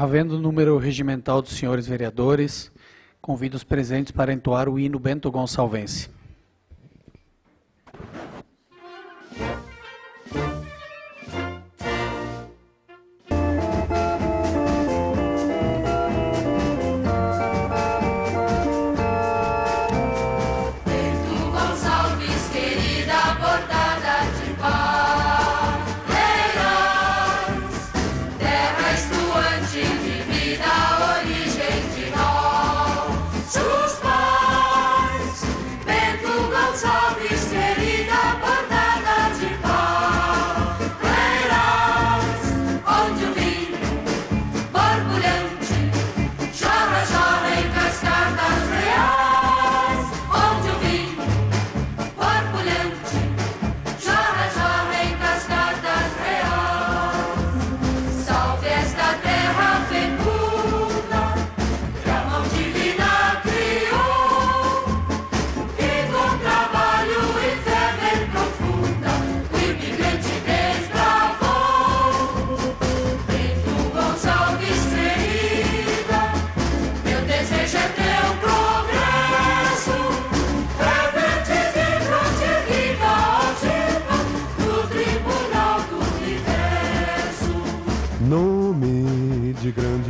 Havendo o número regimental dos senhores vereadores, convido os presentes para entoar o hino Bento Gonçalvense.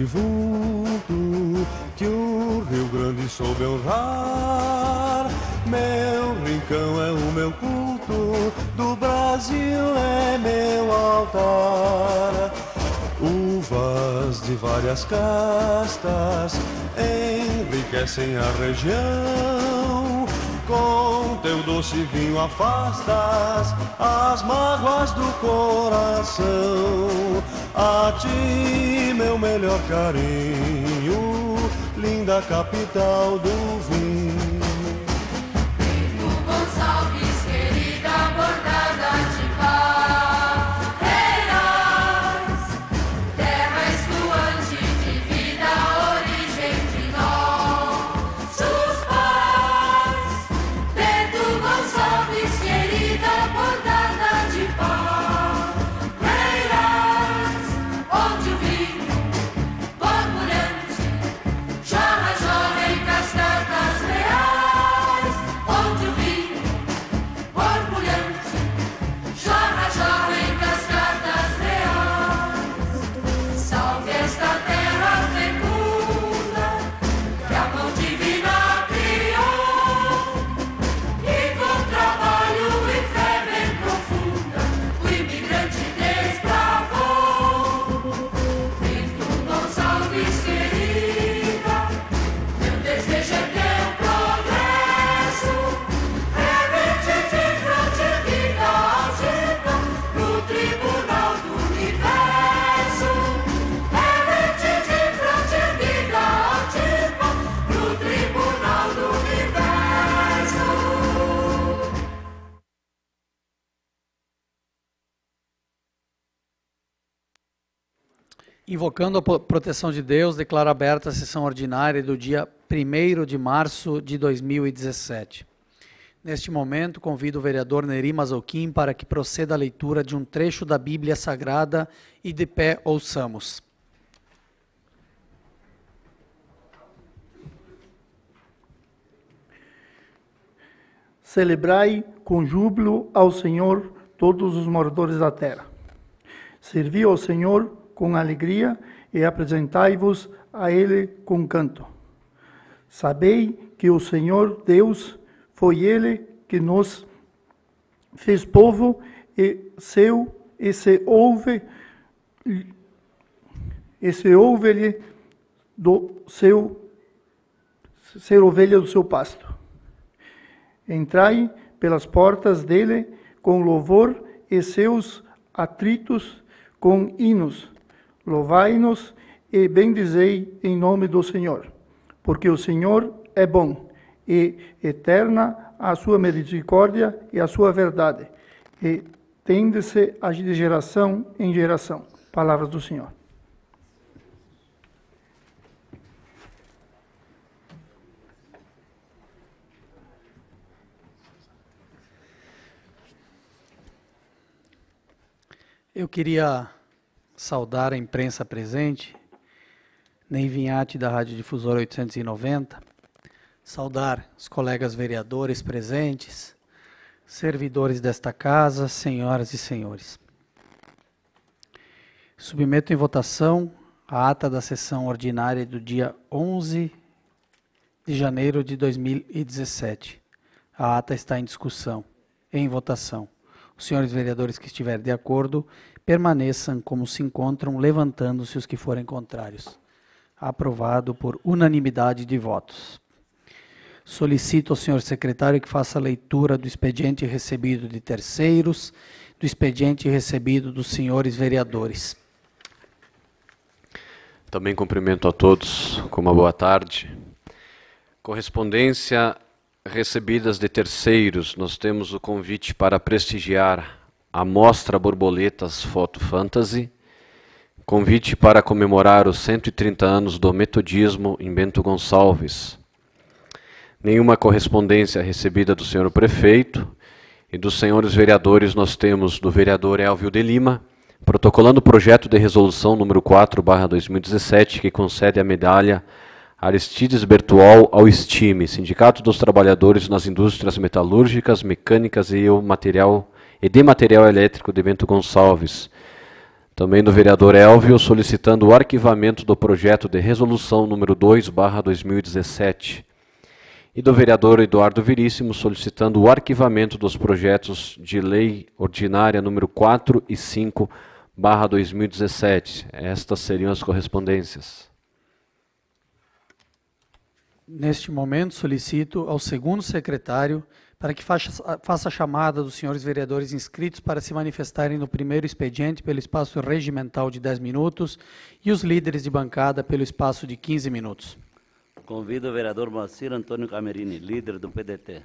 vulto que o Rio Grande soube honrar. Meu rincão é o meu culto, do Brasil é meu altar. Uvas de várias castas enriquecem a região. Com teu doce vinho afastas as mágoas do coração. A ti, meu melhor carinho, linda capital do vinho. Invocando a proteção de Deus, declaro aberta a sessão ordinária do dia 1 de março de 2017. Neste momento, convido o vereador Neri Mazoquim para que proceda a leitura de um trecho da Bíblia Sagrada e de pé ouçamos. Celebrai com júbilo ao Senhor todos os moradores da terra. Servi ao Senhor com alegria e apresentai-vos a ele com canto. Sabei que o Senhor Deus foi ele que nos fez povo e seu e se ouve e se ouve-lhe do seu ser ovelha do seu pasto. Entrai pelas portas dele com louvor e seus atritos com hinos Louvai-nos e bendizei em nome do Senhor, porque o Senhor é bom e eterna a sua misericórdia e a sua verdade, e tende-se de geração em geração. Palavras do Senhor. Eu queria saudar a imprensa presente, nem Vinhate da Rádio Difusora 890, saudar os colegas vereadores presentes, servidores desta casa, senhoras e senhores. Submeto em votação a ata da sessão ordinária do dia 11 de janeiro de 2017. A ata está em discussão, em votação. Os senhores vereadores que estiverem de acordo, permaneçam como se encontram, levantando-se os que forem contrários. Aprovado por unanimidade de votos. Solicito ao senhor secretário que faça a leitura do expediente recebido de terceiros, do expediente recebido dos senhores vereadores. Também cumprimento a todos com uma boa tarde. Correspondência recebidas de terceiros, nós temos o convite para prestigiar a mostra Borboletas Foto Fantasy, convite para comemorar os 130 anos do metodismo em Bento Gonçalves. Nenhuma correspondência recebida do senhor prefeito e dos senhores vereadores nós temos do vereador Elvio de Lima, protocolando o projeto de resolução número 4/2017 que concede a medalha Aristides Bertual ao STIME, Sindicato dos Trabalhadores nas Indústrias Metalúrgicas, Mecânicas e o Material e de material elétrico de Bento Gonçalves. Também do vereador Elvio solicitando o arquivamento do projeto de resolução número 2/2017. E do vereador Eduardo Viríssimo solicitando o arquivamento dos projetos de lei ordinária número 4 e 5/2017. Estas seriam as correspondências. Neste momento solicito ao segundo secretário para que faça, faça chamada dos senhores vereadores inscritos para se manifestarem no primeiro expediente pelo espaço regimental de 10 minutos e os líderes de bancada pelo espaço de 15 minutos. Convido o vereador Moacir Antônio Camerini, líder do PDT.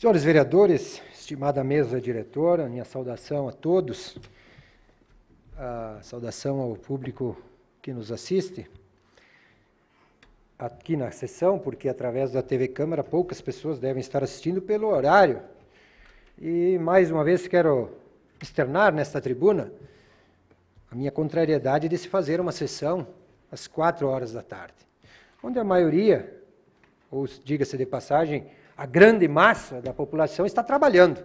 Senhores vereadores, estimada mesa diretora, minha saudação a todos, a saudação ao público que nos assiste aqui na sessão, porque através da TV Câmara poucas pessoas devem estar assistindo pelo horário. E mais uma vez quero externar nesta tribuna a minha contrariedade de se fazer uma sessão às quatro horas da tarde, onde a maioria, ou diga-se de passagem, a grande massa da população está trabalhando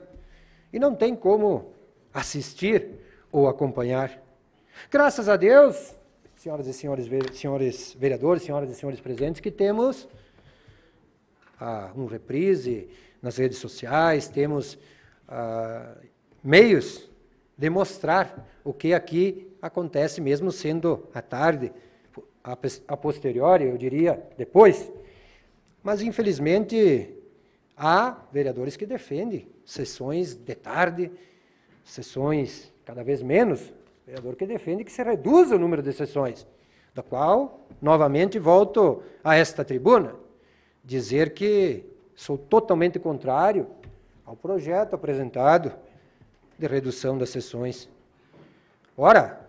e não tem como assistir ou acompanhar. Graças a Deus, senhoras e senhores, senhores vereadores, senhoras e senhores presentes, que temos ah, um reprise nas redes sociais, temos ah, meios de mostrar o que aqui acontece, mesmo sendo à tarde, a, a posteriori, eu diria, depois. Mas, infelizmente, Há vereadores que defendem sessões de tarde, sessões cada vez menos. Vereador que defende que se reduza o número de sessões, da qual, novamente, volto a esta tribuna dizer que sou totalmente contrário ao projeto apresentado de redução das sessões. Ora,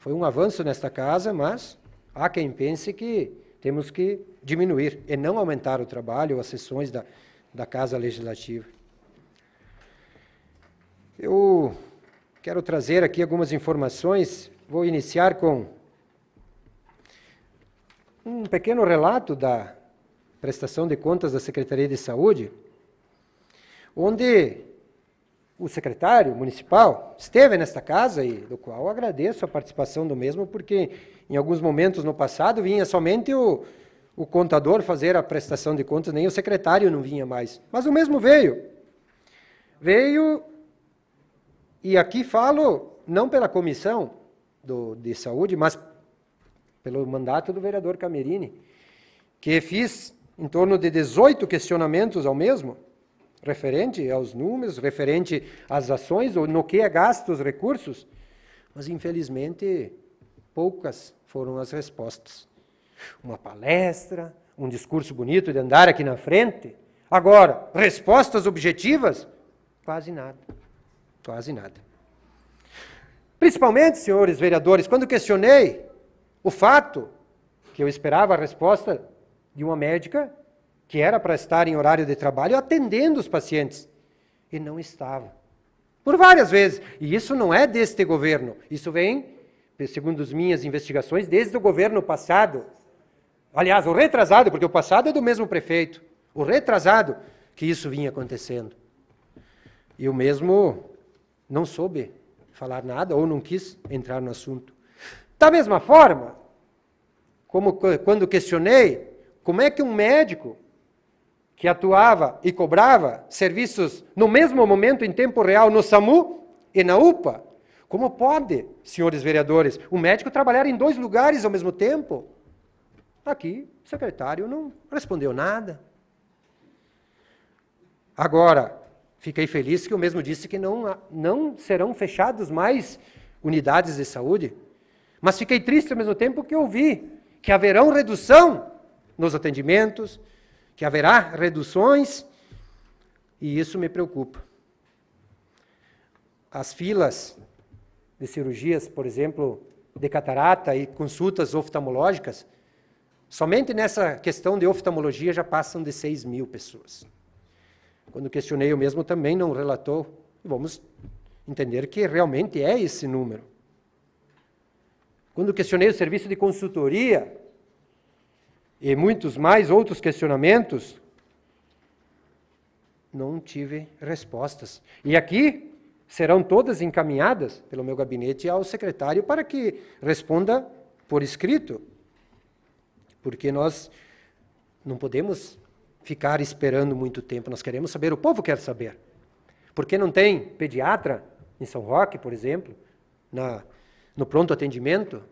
foi um avanço nesta casa, mas há quem pense que temos que diminuir e não aumentar o trabalho, ou as sessões da, da Casa Legislativa. Eu quero trazer aqui algumas informações, vou iniciar com um pequeno relato da prestação de contas da Secretaria de Saúde, onde o secretário municipal esteve nesta casa e do qual agradeço a participação do mesmo, porque em alguns momentos no passado vinha somente o o contador fazer a prestação de contas, nem o secretário não vinha mais. Mas o mesmo veio. Veio, e aqui falo não pela comissão do, de saúde, mas pelo mandato do vereador Camerini, que fiz em torno de 18 questionamentos ao mesmo, referente aos números, referente às ações, ou no que é gasto os recursos, mas infelizmente poucas foram as respostas. Uma palestra, um discurso bonito de andar aqui na frente. Agora, respostas objetivas? Quase nada. Quase nada. Principalmente, senhores vereadores, quando questionei o fato que eu esperava a resposta de uma médica que era para estar em horário de trabalho atendendo os pacientes e não estava. Por várias vezes. E isso não é deste governo, isso vem, segundo as minhas investigações, desde o governo passado, Aliás, o retrasado, porque o passado é do mesmo prefeito. O retrasado que isso vinha acontecendo. E o mesmo não soube falar nada ou não quis entrar no assunto. Da mesma forma, como quando questionei como é que um médico que atuava e cobrava serviços no mesmo momento em tempo real no SAMU e na UPA, como pode, senhores vereadores, um médico trabalhar em dois lugares ao mesmo tempo? Tá aqui, o secretário não respondeu nada. Agora, fiquei feliz que o mesmo disse que não, não serão fechadas mais unidades de saúde, mas fiquei triste ao mesmo tempo que ouvi que haverão redução nos atendimentos, que haverá reduções, e isso me preocupa. As filas de cirurgias, por exemplo, de catarata e consultas oftalmológicas, Somente nessa questão de oftalmologia já passam de 6 mil pessoas. Quando questionei, o mesmo também não relatou. Vamos entender que realmente é esse número. Quando questionei o serviço de consultoria, e muitos mais outros questionamentos, não tive respostas. E aqui serão todas encaminhadas pelo meu gabinete ao secretário para que responda por escrito porque nós não podemos ficar esperando muito tempo, nós queremos saber, o povo quer saber. Porque não tem pediatra em São Roque, por exemplo, na, no pronto atendimento?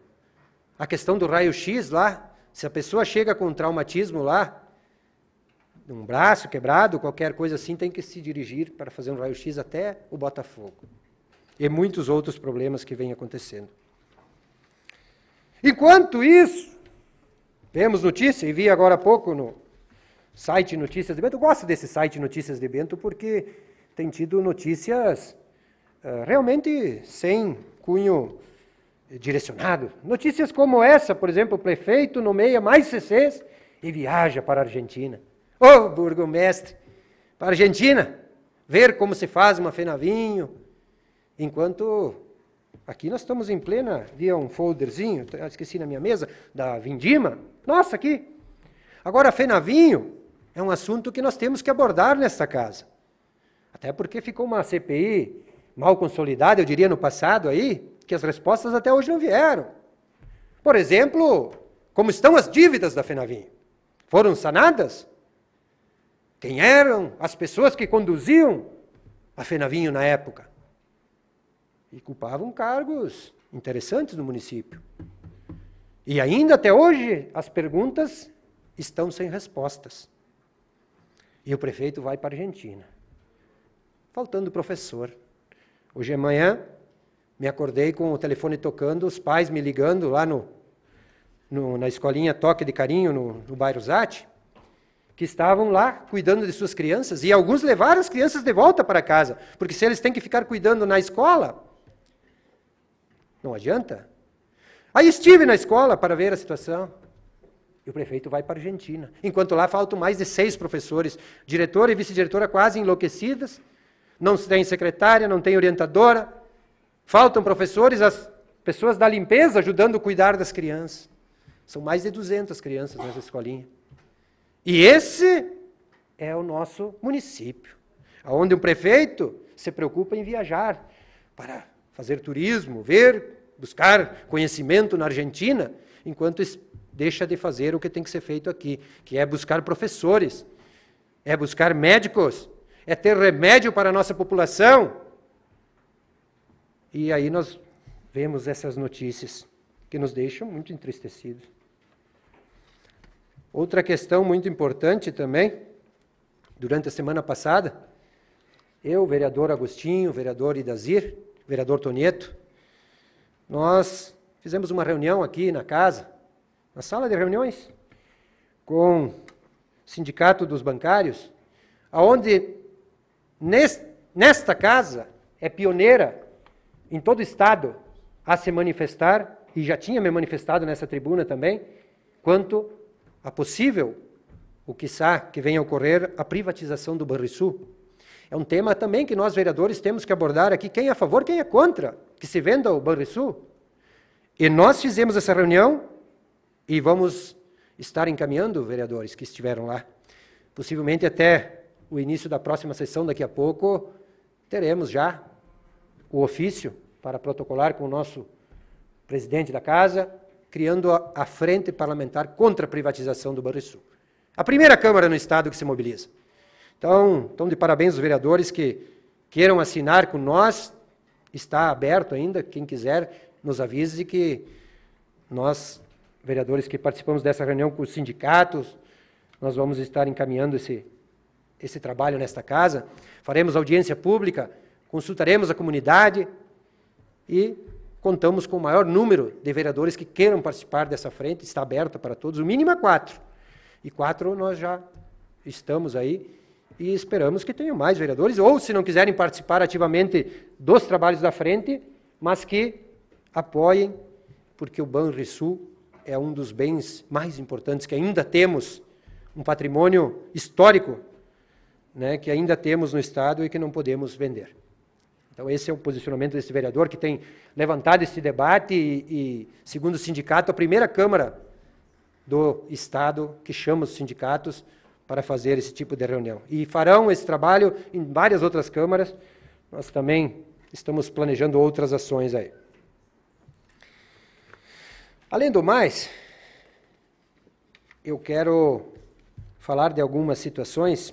A questão do raio-x lá, se a pessoa chega com um traumatismo lá, um braço quebrado, qualquer coisa assim, tem que se dirigir para fazer um raio-x até o Botafogo. E muitos outros problemas que vêm acontecendo. Enquanto isso, temos notícia, e vi agora há pouco no site Notícias de Bento. Eu gosto desse site Notícias de Bento porque tem tido notícias uh, realmente sem cunho direcionado. Notícias como essa, por exemplo, o prefeito nomeia mais CCs e viaja para a Argentina. Ô, oh, burgomestre, para a Argentina, ver como se faz uma fenavinho, enquanto Aqui nós estamos em plena, via um folderzinho, tá, esqueci na minha mesa, da Vindima. Nossa, aqui. Agora, Fenavinho é um assunto que nós temos que abordar nesta casa. Até porque ficou uma CPI mal consolidada, eu diria, no passado aí, que as respostas até hoje não vieram. Por exemplo, como estão as dívidas da Fenavinho? Foram sanadas? Quem eram as pessoas que conduziam a Fenavinho na época? e ocupavam cargos interessantes no município. E ainda até hoje, as perguntas estão sem respostas. E o prefeito vai para a Argentina. Faltando professor. Hoje de é manhã, me acordei com o telefone tocando, os pais me ligando lá no, no na escolinha Toque de Carinho, no, no bairro Zat que estavam lá cuidando de suas crianças. E alguns levaram as crianças de volta para casa, porque se eles têm que ficar cuidando na escola, não adianta. Aí estive na escola para ver a situação. E o prefeito vai para a Argentina. Enquanto lá faltam mais de seis professores, diretora e vice-diretora quase enlouquecidas. Não tem secretária, não tem orientadora. Faltam professores, as pessoas da limpeza ajudando a cuidar das crianças. São mais de 200 crianças nessa escolinha. E esse é o nosso município, onde o prefeito se preocupa em viajar para fazer turismo, ver, buscar conhecimento na Argentina, enquanto deixa de fazer o que tem que ser feito aqui, que é buscar professores, é buscar médicos, é ter remédio para a nossa população. E aí nós vemos essas notícias que nos deixam muito entristecidos. Outra questão muito importante também, durante a semana passada, eu, vereador Agostinho, vereador Idazir, vereador Tonieto, nós fizemos uma reunião aqui na casa, na sala de reuniões, com o Sindicato dos Bancários, aonde nesta casa é pioneira em todo o Estado a se manifestar, e já tinha me manifestado nessa tribuna também, quanto a possível, o que quiçá que venha a ocorrer, a privatização do Banrisul. É um tema também que nós, vereadores, temos que abordar aqui, quem é a favor, quem é contra, que se venda o Banrisul. E nós fizemos essa reunião e vamos estar encaminhando vereadores que estiveram lá. Possivelmente até o início da próxima sessão, daqui a pouco, teremos já o ofício para protocolar com o nosso presidente da casa, criando a, a Frente Parlamentar contra a Privatização do Banrisul. A primeira Câmara no Estado que se mobiliza. Então, então de parabéns os vereadores que queiram assinar com nós, está aberto ainda, quem quiser nos avise que nós, vereadores que participamos dessa reunião com os sindicatos, nós vamos estar encaminhando esse, esse trabalho nesta casa, faremos audiência pública, consultaremos a comunidade e contamos com o maior número de vereadores que queiram participar dessa frente, está aberta para todos, o mínimo é quatro. E quatro nós já estamos aí e esperamos que tenham mais vereadores, ou se não quiserem participar ativamente dos trabalhos da frente, mas que apoiem, porque o Banrisul é um dos bens mais importantes que ainda temos, um patrimônio histórico né, que ainda temos no Estado e que não podemos vender. Então, esse é o posicionamento desse vereador que tem levantado esse debate e, e segundo o sindicato, a primeira Câmara do Estado que chama os sindicatos para fazer esse tipo de reunião. E farão esse trabalho em várias outras câmaras. Nós também estamos planejando outras ações aí. Além do mais, eu quero falar de algumas situações,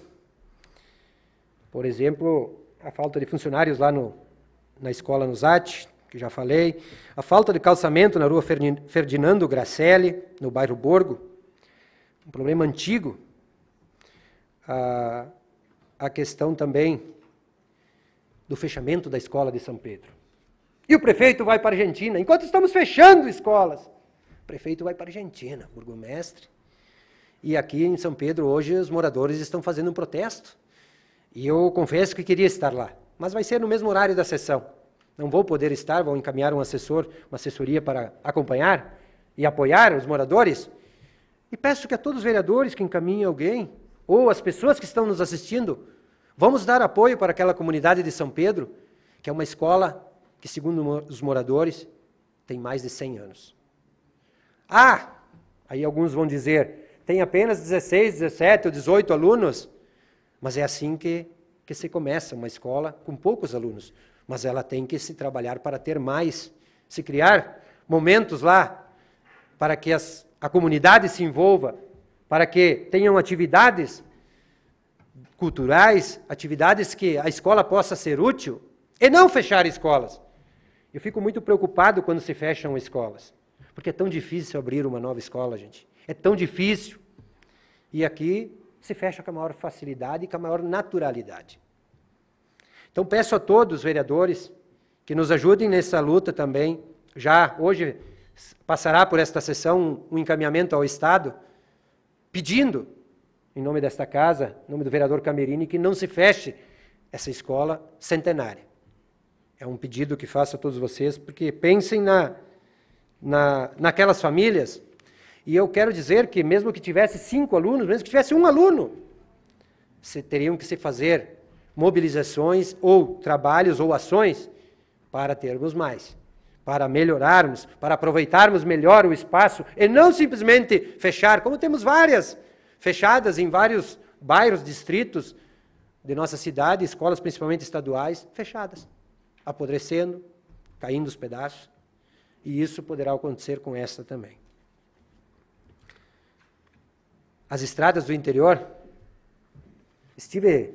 por exemplo, a falta de funcionários lá no, na escola no ZAT, que já falei, a falta de calçamento na rua Ferdinando Gracelli, no bairro Borgo, um problema antigo a, a questão também do fechamento da escola de São Pedro. E o prefeito vai para a Argentina. Enquanto estamos fechando escolas, o prefeito vai para a Argentina, burgomestre. E aqui em São Pedro, hoje, os moradores estão fazendo um protesto. E eu confesso que queria estar lá. Mas vai ser no mesmo horário da sessão. Não vou poder estar, vou encaminhar um assessor, uma assessoria para acompanhar e apoiar os moradores. E peço que a todos os vereadores que encaminhem alguém ou as pessoas que estão nos assistindo, vamos dar apoio para aquela comunidade de São Pedro, que é uma escola que, segundo os moradores, tem mais de 100 anos. Ah, aí alguns vão dizer, tem apenas 16, 17 ou 18 alunos, mas é assim que, que se começa uma escola com poucos alunos, mas ela tem que se trabalhar para ter mais, se criar momentos lá para que as, a comunidade se envolva, para que tenham atividades culturais, atividades que a escola possa ser útil, e não fechar escolas. Eu fico muito preocupado quando se fecham escolas, porque é tão difícil abrir uma nova escola, gente. É tão difícil. E aqui se fecha com a maior facilidade e com a maior naturalidade. Então peço a todos, vereadores, que nos ajudem nessa luta também. Já hoje passará por esta sessão um encaminhamento ao Estado pedindo, em nome desta casa, em nome do vereador Camerini, que não se feche essa escola centenária. É um pedido que faço a todos vocês, porque pensem na, na, naquelas famílias. E eu quero dizer que, mesmo que tivesse cinco alunos, mesmo que tivesse um aluno, se, teriam que se fazer mobilizações ou trabalhos ou ações para termos mais para melhorarmos, para aproveitarmos melhor o espaço e não simplesmente fechar, como temos várias fechadas em vários bairros, distritos de nossa cidade, escolas principalmente estaduais, fechadas, apodrecendo, caindo os pedaços. E isso poderá acontecer com esta também. As estradas do interior, estive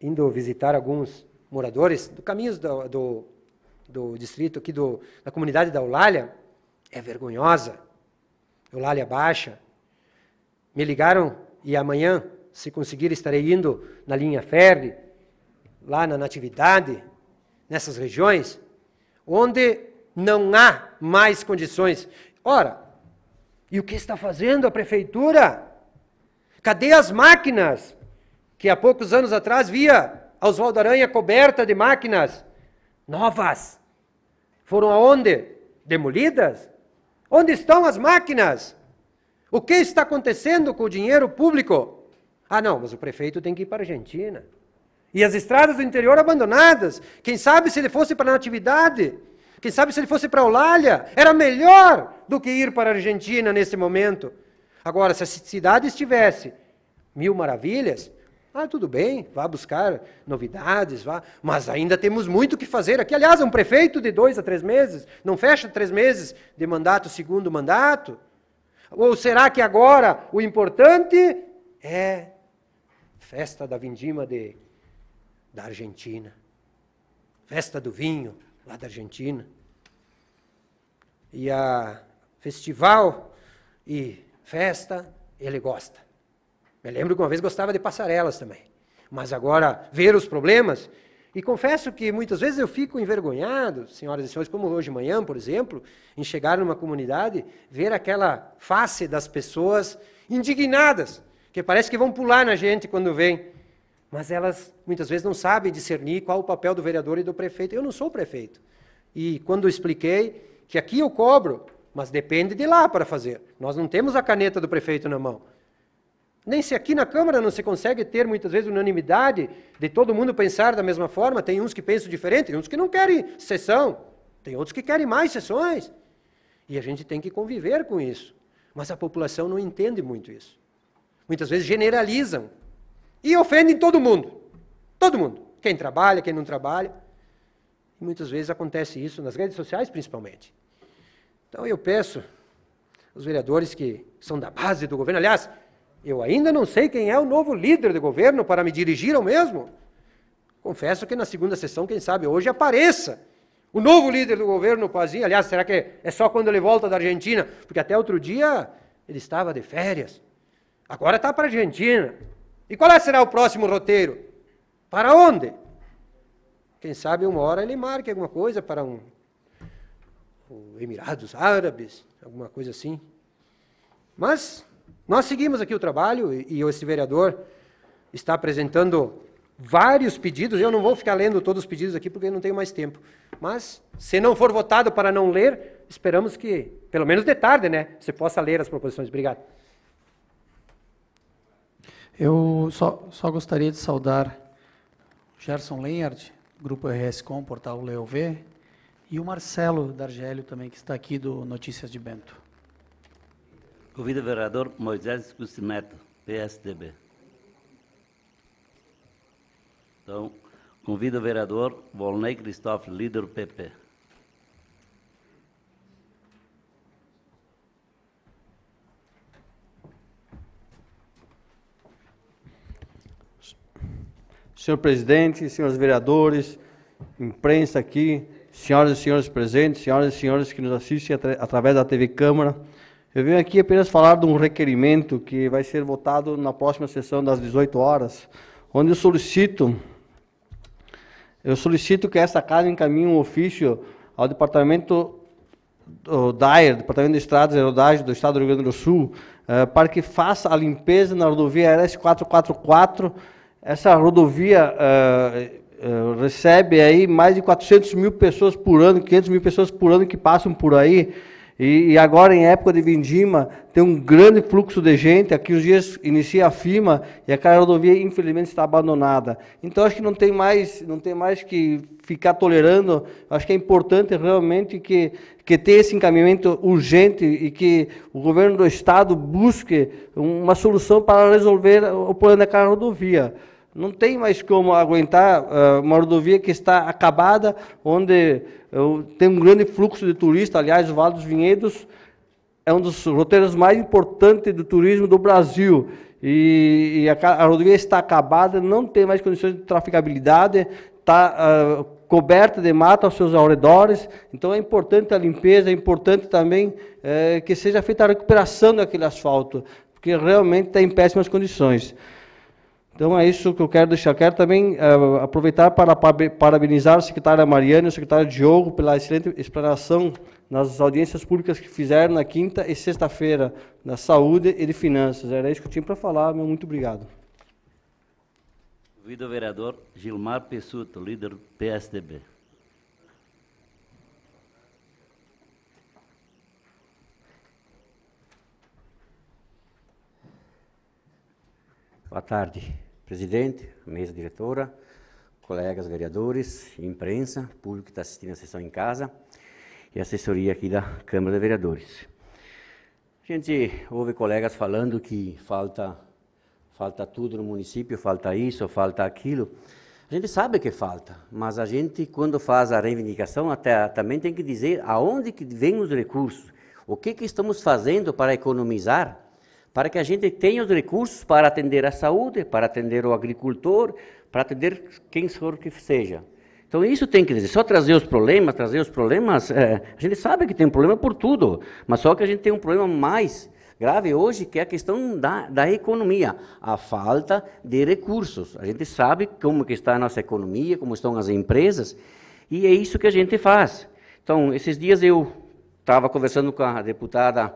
indo visitar alguns moradores do caminho do, do do distrito aqui do, da comunidade da Eulália é vergonhosa. Eulália Baixa. Me ligaram e amanhã, se conseguir, estarei indo na linha Ferre, lá na Natividade, nessas regiões, onde não há mais condições. Ora, e o que está fazendo a prefeitura? Cadê as máquinas que há poucos anos atrás via Oswaldo Aranha coberta de máquinas novas. Foram aonde? Demolidas? Onde estão as máquinas? O que está acontecendo com o dinheiro público? Ah, não, mas o prefeito tem que ir para a Argentina. E as estradas do interior abandonadas. Quem sabe se ele fosse para a Natividade? Quem sabe se ele fosse para Eulália? Era melhor do que ir para a Argentina nesse momento. Agora, se a cidade estivesse mil maravilhas, ah, tudo bem, vá buscar novidades, vá, mas ainda temos muito o que fazer aqui. Aliás, é um prefeito de dois a três meses, não fecha três meses de mandato, segundo mandato. Ou será que agora o importante é festa da vindima de, da Argentina, festa do vinho lá da Argentina, e a festival e festa ele gosta. Eu lembro que uma vez gostava de passarelas também. Mas agora, ver os problemas. E confesso que muitas vezes eu fico envergonhado, senhoras e senhores, como hoje de manhã, por exemplo, em chegar numa comunidade, ver aquela face das pessoas indignadas, que parece que vão pular na gente quando vem. Mas elas muitas vezes não sabem discernir qual o papel do vereador e do prefeito. Eu não sou prefeito. E quando expliquei que aqui eu cobro, mas depende de lá para fazer. Nós não temos a caneta do prefeito na mão. Nem se aqui na Câmara não se consegue ter muitas vezes unanimidade de todo mundo pensar da mesma forma. Tem uns que pensam diferente, tem uns que não querem sessão, tem outros que querem mais sessões. E a gente tem que conviver com isso. Mas a população não entende muito isso. Muitas vezes generalizam e ofendem todo mundo. Todo mundo. Quem trabalha, quem não trabalha. E muitas vezes acontece isso nas redes sociais, principalmente. Então eu peço aos vereadores que são da base do governo, aliás, eu ainda não sei quem é o novo líder de governo para me dirigir ao mesmo. Confesso que na segunda sessão, quem sabe hoje apareça o novo líder do governo Pazinho. Aliás, será que é só quando ele volta da Argentina? Porque até outro dia ele estava de férias. Agora está para a Argentina. E qual é será o próximo roteiro? Para onde? Quem sabe uma hora ele marque alguma coisa para um, um Emirados Árabes, alguma coisa assim. Mas nós seguimos aqui o trabalho e, e esse vereador está apresentando vários pedidos. Eu não vou ficar lendo todos os pedidos aqui porque eu não tenho mais tempo. Mas, se não for votado para não ler, esperamos que, pelo menos de tarde, né, você possa ler as proposições. Obrigado. Eu só, só gostaria de saudar Gerson Lenhard, Grupo RS Com, Portal LeoV, e o Marcelo D'Argélio também, que está aqui do Notícias de Bento. Convido o vereador Moisés Cusimeto, PSDB. Então, convido o vereador Volney Cristófilo, líder do PP. Senhor presidente, senhores vereadores, imprensa aqui, senhoras e senhores presentes, senhoras e senhores que nos assistem através da TV Câmara, eu venho aqui apenas falar de um requerimento que vai ser votado na próxima sessão das 18 horas, onde eu solicito eu solicito que esta casa encaminhe um ofício ao Departamento do DAER, Departamento de Estradas e Rodagem do Estado do Rio Grande do Sul, eh, para que faça a limpeza na rodovia RS-444. Essa rodovia eh, eh, recebe aí mais de 400 mil pessoas por ano, 500 mil pessoas por ano que passam por aí. E, e, agora, em época de vindima, tem um grande fluxo de gente. Aqui os dias inicia a FIMA e aquela rodovia, infelizmente, está abandonada. Então, acho que não tem mais, não tem mais que ficar tolerando. Acho que é importante realmente que, que ter esse encaminhamento urgente e que o governo do Estado busque uma solução para resolver o problema daquela rodovia não tem mais como aguentar ah, uma rodovia que está acabada, onde tem um grande fluxo de turistas. Aliás, o Vale dos Vinhedos é um dos roteiros mais importantes do turismo do Brasil. E, a, rodovia está acabada, não tem mais condições de traficabilidade, está ah, coberta de mata aos seus arredores. Então é importante a limpeza, é importante também eh, que seja feita a recuperação daquele asfalto, porque realmente está em péssimas condições. Então é isso que eu quero deixar. Quero também uh, aproveitar para parabenizar a secretária Mariana e o secretário Diogo pela excelente explanação nas audiências públicas que fizeram na quinta e sexta-feira da saúde e de finanças. Era isso que eu tinha para falar. Meu muito obrigado. Convido o vereador Gilmar Pessuto, líder do PSDB. Boa tarde presidente, mesa diretora, colegas vereadores, imprensa, público que está assistindo a sessão em casa e assessoria aqui da Câmara de Vereadores. A gente ouve colegas falando que falta falta tudo no município, falta isso, falta aquilo. A gente sabe que falta, mas a gente, quando faz a reivindicação, até, também tem que dizer aonde que vêm os recursos, o que, que estamos fazendo para economizar para que a gente tenha os recursos para atender a saúde, para atender o agricultor, para atender quem for que seja. Então isso tem que dizer, só trazer os problemas, trazer os problemas, é, a gente sabe que tem um problema por tudo, mas só que a gente tem um problema mais grave hoje, que é a questão da, da economia, a falta de recursos. A gente sabe como que está a nossa economia, como estão as empresas, e é isso que a gente faz. Então, esses dias eu estava conversando com a deputada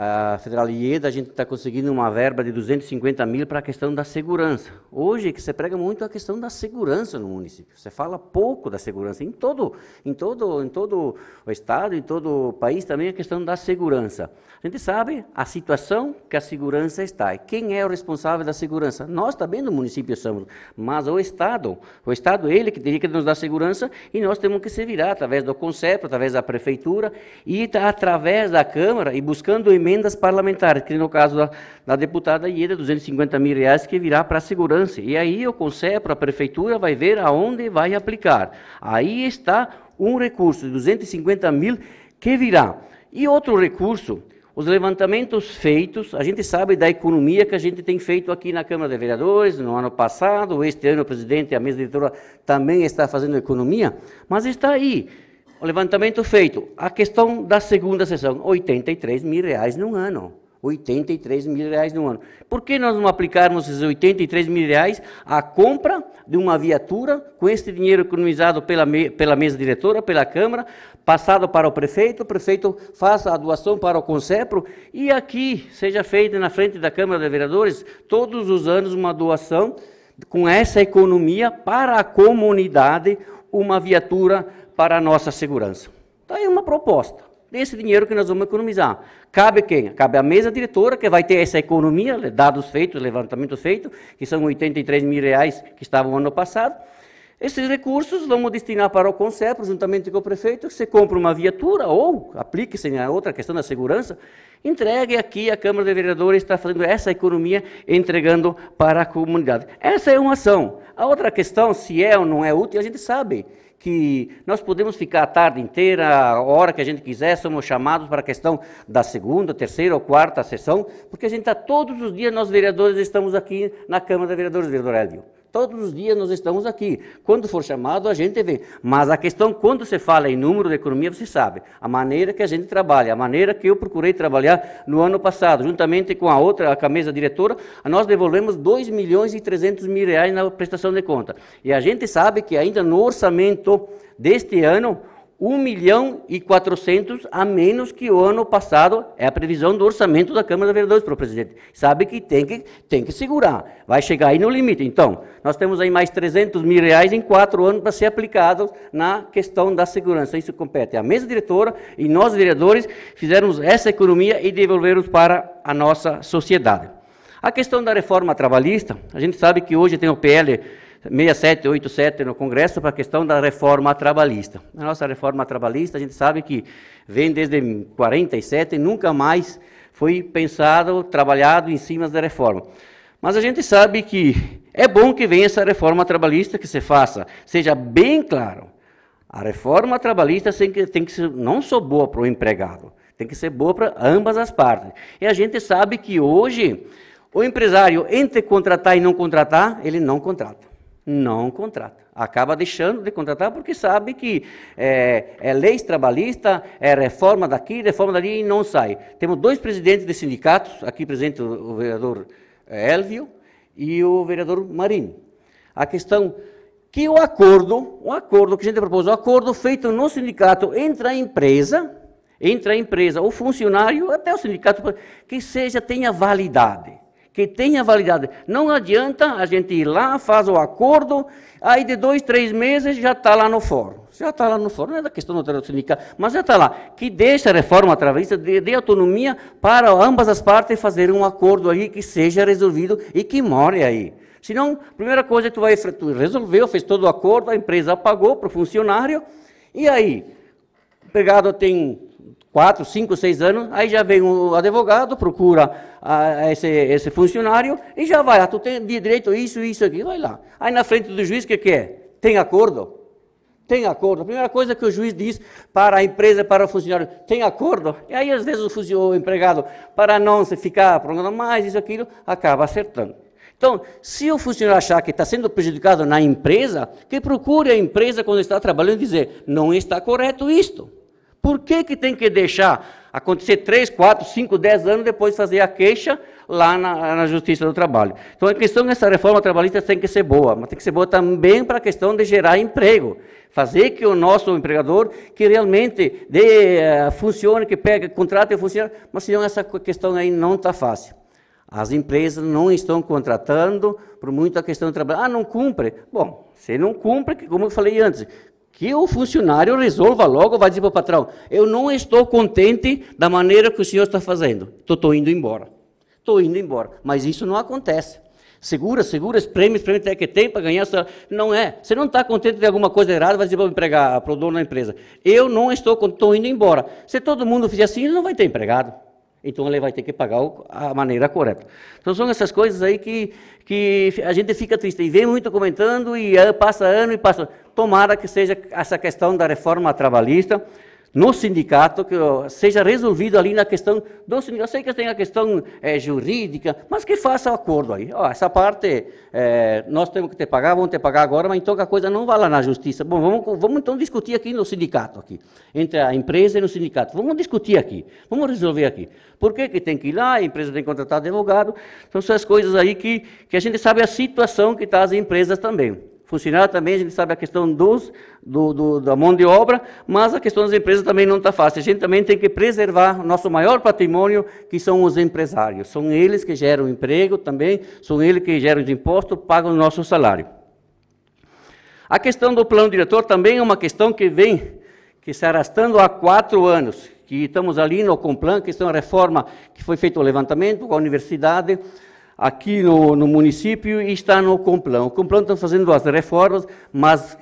a Federal IEDA, a gente está conseguindo uma verba de 250 mil para a questão da segurança. Hoje que você prega muito a questão da segurança no município. Você fala pouco da segurança em todo, em todo, em todo o estado, em todo o país também a é questão da segurança. A gente sabe a situação que a segurança está. E quem é o responsável da segurança? Nós também no município somos, mas o estado, o estado ele que teria que nos dar segurança e nós temos que se virar através do conceito, através da prefeitura e tá através da câmara e buscando emenda emendas parlamentares, que no caso da, da deputada Ieda, 250 mil reais, que virá para a segurança. E aí o para a prefeitura, vai ver aonde vai aplicar. Aí está um recurso de 250 mil que virá. E outro recurso, os levantamentos feitos, a gente sabe da economia que a gente tem feito aqui na Câmara de Vereadores no ano passado, este ano o presidente, e a mesa editora também está fazendo economia, mas está aí. O levantamento feito. A questão da segunda sessão, 83 mil reais num ano. 83 mil reais no ano. Por que nós não aplicarmos esses 83 mil reais à compra de uma viatura com esse dinheiro economizado pela, me, pela mesa diretora, pela Câmara, passado para o prefeito, o prefeito faça a doação para o Concepro e aqui seja feita na frente da Câmara de Vereadores todos os anos uma doação com essa economia para a comunidade, uma viatura para a nossa segurança. Está aí uma proposta. Desse dinheiro que nós vamos economizar. Cabe quem? Cabe a mesa diretora, que vai ter essa economia, dados feitos, levantamentos feitos, que são 83 mil reais que estavam ano passado. Esses recursos vamos destinar para o conselho, juntamente com o prefeito, você compra uma viatura ou aplique-se na outra questão da segurança, entregue aqui, a Câmara de Vereadores está fazendo essa economia, entregando para a comunidade. Essa é uma ação. A outra questão, se é ou não é útil, a gente sabe que nós podemos ficar a tarde inteira, a hora que a gente quiser, somos chamados para a questão da segunda, terceira ou quarta sessão, porque a gente está todos os dias, nós vereadores, estamos aqui na Câmara de Vereadores, vereador Elvio. Todos os dias nós estamos aqui. Quando for chamado, a gente vem. Mas a questão, quando se fala em número de economia, você sabe, a maneira que a gente trabalha, a maneira que eu procurei trabalhar no ano passado, juntamente com a outra, a camisa diretora, nós devolvemos 2 milhões e 300 mil reais na prestação de conta. E a gente sabe que ainda no orçamento deste ano, 1 milhão e 400 a menos que o ano passado, é a previsão do orçamento da Câmara de Vereadores para o presidente. Sabe que tem que, tem que segurar, vai chegar aí no limite. Então, nós temos aí mais 300 mil reais em quatro anos para ser aplicados na questão da segurança. Isso compete à mesa diretora e nós, vereadores, fizermos essa economia e devolvermos para a nossa sociedade. A questão da reforma trabalhista, a gente sabe que hoje tem o PL 6787 no Congresso para a questão da reforma trabalhista. A nossa reforma trabalhista, a gente sabe que vem desde 47 nunca mais foi pensado, trabalhado em cima da reforma. Mas a gente sabe que é bom que venha essa reforma trabalhista que se faça, seja bem claro. A reforma trabalhista tem que, tem que ser não só boa para o empregado, tem que ser boa para ambas as partes. E a gente sabe que hoje o empresário, entre contratar e não contratar, ele não contrata não contrata. Acaba deixando de contratar porque sabe que é, é leis trabalhistas, é reforma daqui, reforma dali e não sai. Temos dois presidentes de sindicatos, aqui presente o, o vereador é, Elvio e o vereador Marinho. A questão que o acordo, o acordo que a gente propôs, o acordo feito no sindicato entre a empresa, entre a empresa, o funcionário, até o sindicato, que seja, tenha validade que tenha validade. Não adianta a gente ir lá, faz o acordo, aí de dois, três meses já está lá no fórum. Já está lá no fórum, não é da questão do trato sindical, mas já está lá. Que deixa a reforma através de, de autonomia para ambas as partes fazerem um acordo aí que seja resolvido e que more aí. Senão, primeira coisa que tu tu resolveu, fez todo o acordo, a empresa pagou para o funcionário, e aí, o empregado tem quatro, cinco, seis anos, aí já vem o advogado, procura a ah, esse, esse, funcionário e já vai lá, tu tem direito isso, isso aqui, vai lá. Aí na frente do juiz, o que, que é? Tem acordo? Tem acordo. A primeira coisa que o juiz diz para a empresa, para o funcionário, tem acordo? E aí, às vezes, o, o empregado, para não se ficar problema mais, isso, aquilo, acaba acertando. Então, se o funcionário achar que está sendo prejudicado na empresa, que procure a empresa quando está trabalhando e dizer, não está correto isto. Por que, que tem que deixar acontecer 3, 4, 5, 10 anos depois fazer a queixa lá na, na Justiça do Trabalho? Então, a questão dessa reforma trabalhista tem que ser boa, mas tem que ser boa também para a questão de gerar emprego. Fazer que o nosso empregador, que realmente dê, eh, funcione, que pegue, contrate e funcione, mas senão essa questão aí não está fácil. As empresas não estão contratando por muito a questão do trabalho. Ah, não cumpre. Bom, se não cumpre, como eu falei antes, que o funcionário resolva logo, vai dizer para o patrão: eu não estou contente da maneira que o senhor está fazendo, estou indo embora. Estou indo embora. Mas isso não acontece. Segura, segura, espreme, espreme até que tem para ganhar. Não é. Você não está contente de alguma coisa errada, vai dizer para o empregar, para o dono da empresa: eu não estou contente, estou indo embora. Se todo mundo fizer assim, ele não vai ter empregado. Então ele vai ter que pagar a maneira correta. Então são essas coisas aí que, que a gente fica triste. E vem muito comentando, e ah, passa ano e passa tomara que seja essa questão da reforma trabalhista no sindicato, que seja resolvido ali na questão do sindicato. Eu sei que tem a questão é, jurídica, mas que faça o acordo aí. Ó, essa parte é, nós temos que te pagar, vamos te pagar agora, mas então que a coisa não vá lá na justiça. Bom, vamos, vamos então discutir aqui no sindicato, aqui, entre a empresa e no sindicato. Vamos discutir aqui, vamos resolver aqui. Por que, que tem que ir lá, a empresa tem que contratar advogado? Então, são essas coisas aí que, que a gente sabe a situação que está as empresas também funcionar também, a gente sabe a questão dos, do, do, da mão de obra, mas a questão das empresas também não está fácil. A gente também tem que preservar o nosso maior patrimônio, que são os empresários. São eles que geram emprego também, são eles que geram os impostos, pagam o nosso salário. A questão do plano diretor também é uma questão que vem que se arrastando há quatro anos, que estamos ali no Complan, que é uma reforma que foi feito o levantamento com a universidade, aqui no, no município e está no Complão. O Complão está fazendo as reformas, mas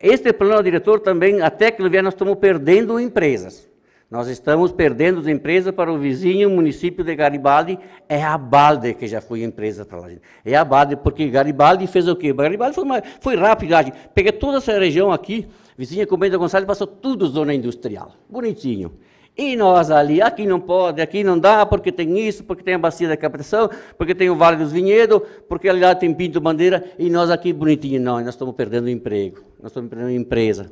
este plano diretor também, até que vier, nós estamos perdendo empresas. Nós estamos perdendo empresas para o vizinho município de Garibaldi, é a Balde que já foi empresa para lá. É a Balde, porque Garibaldi fez o quê? Garibaldi foi, uma, foi rápido, pegou toda essa região aqui, vizinha Comenda Gonçalves, passou tudo zona industrial. Bonitinho. E nós ali, aqui não pode, aqui não dá, porque tem isso, porque tem a bacia da captação, porque tem o Vale dos Vinhedos, porque ali lá tem Pinto Bandeira, e nós aqui bonitinho, não, nós estamos perdendo emprego, nós estamos perdendo empresa.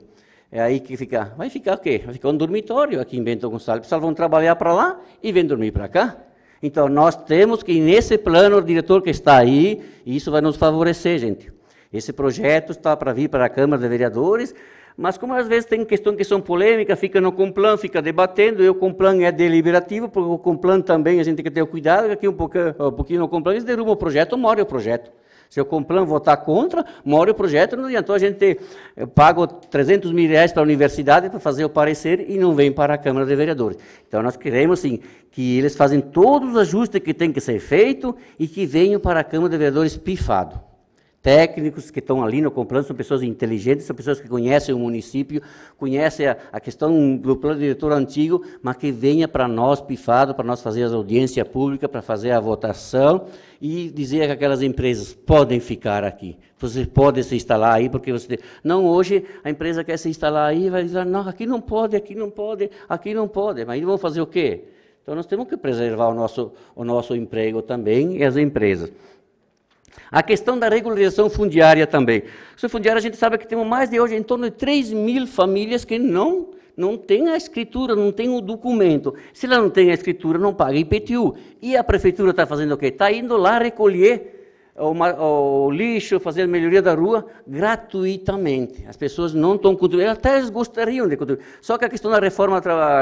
É aí que fica, vai ficar o quê? Vai ficar um dormitório aqui em Bento Gonçalves, pessoal vão trabalhar para lá e vêm dormir para cá. Então nós temos que, nesse plano, o diretor que está aí, isso vai nos favorecer, gente. Esse projeto está para vir para a Câmara de Vereadores, mas como às vezes tem questões que são polêmicas, fica no complan, fica debatendo, e o complan é deliberativo, porque o complan também a gente tem que ter cuidado, que um pouquinho, um pouquinho no complan eles derrubam o projeto, morre o projeto. Se o Complan votar contra, mora o projeto, não adiantou a gente eh, pagar 300 mil reais para a universidade para fazer o parecer e não vem para a Câmara de Vereadores. Então nós queremos, sim, que eles façam todos os ajustes que tem que ser feito e que venham para a Câmara de Vereadores pifado técnicos que estão ali no plano, são pessoas inteligentes, são pessoas que conhecem o município, conhecem a, a questão do plano diretor antigo, mas que venha para nós, pifado, para nós fazer as audiências públicas, para fazer a votação e dizer que aquelas empresas podem ficar aqui. Você pode se instalar aí, porque você. Não, hoje a empresa quer se instalar aí vai dizer: não, aqui não pode, aqui não pode, aqui não pode. Mas aí vão fazer o quê? Então nós temos que preservar o nosso, o nosso emprego também e as empresas. A questão da regularização fundiária também. Sobre fundiária, a gente sabe que temos mais de hoje em torno de 3 mil famílias que não não tem a escritura, não tem o documento. Se ela não tem a escritura, não paga IPTU. E a prefeitura está fazendo o quê? Está indo lá recolher o lixo, fazer melhoria da rua gratuitamente. As pessoas não estão contribuindo, até elas gostariam de contribuir. Só que a questão da reforma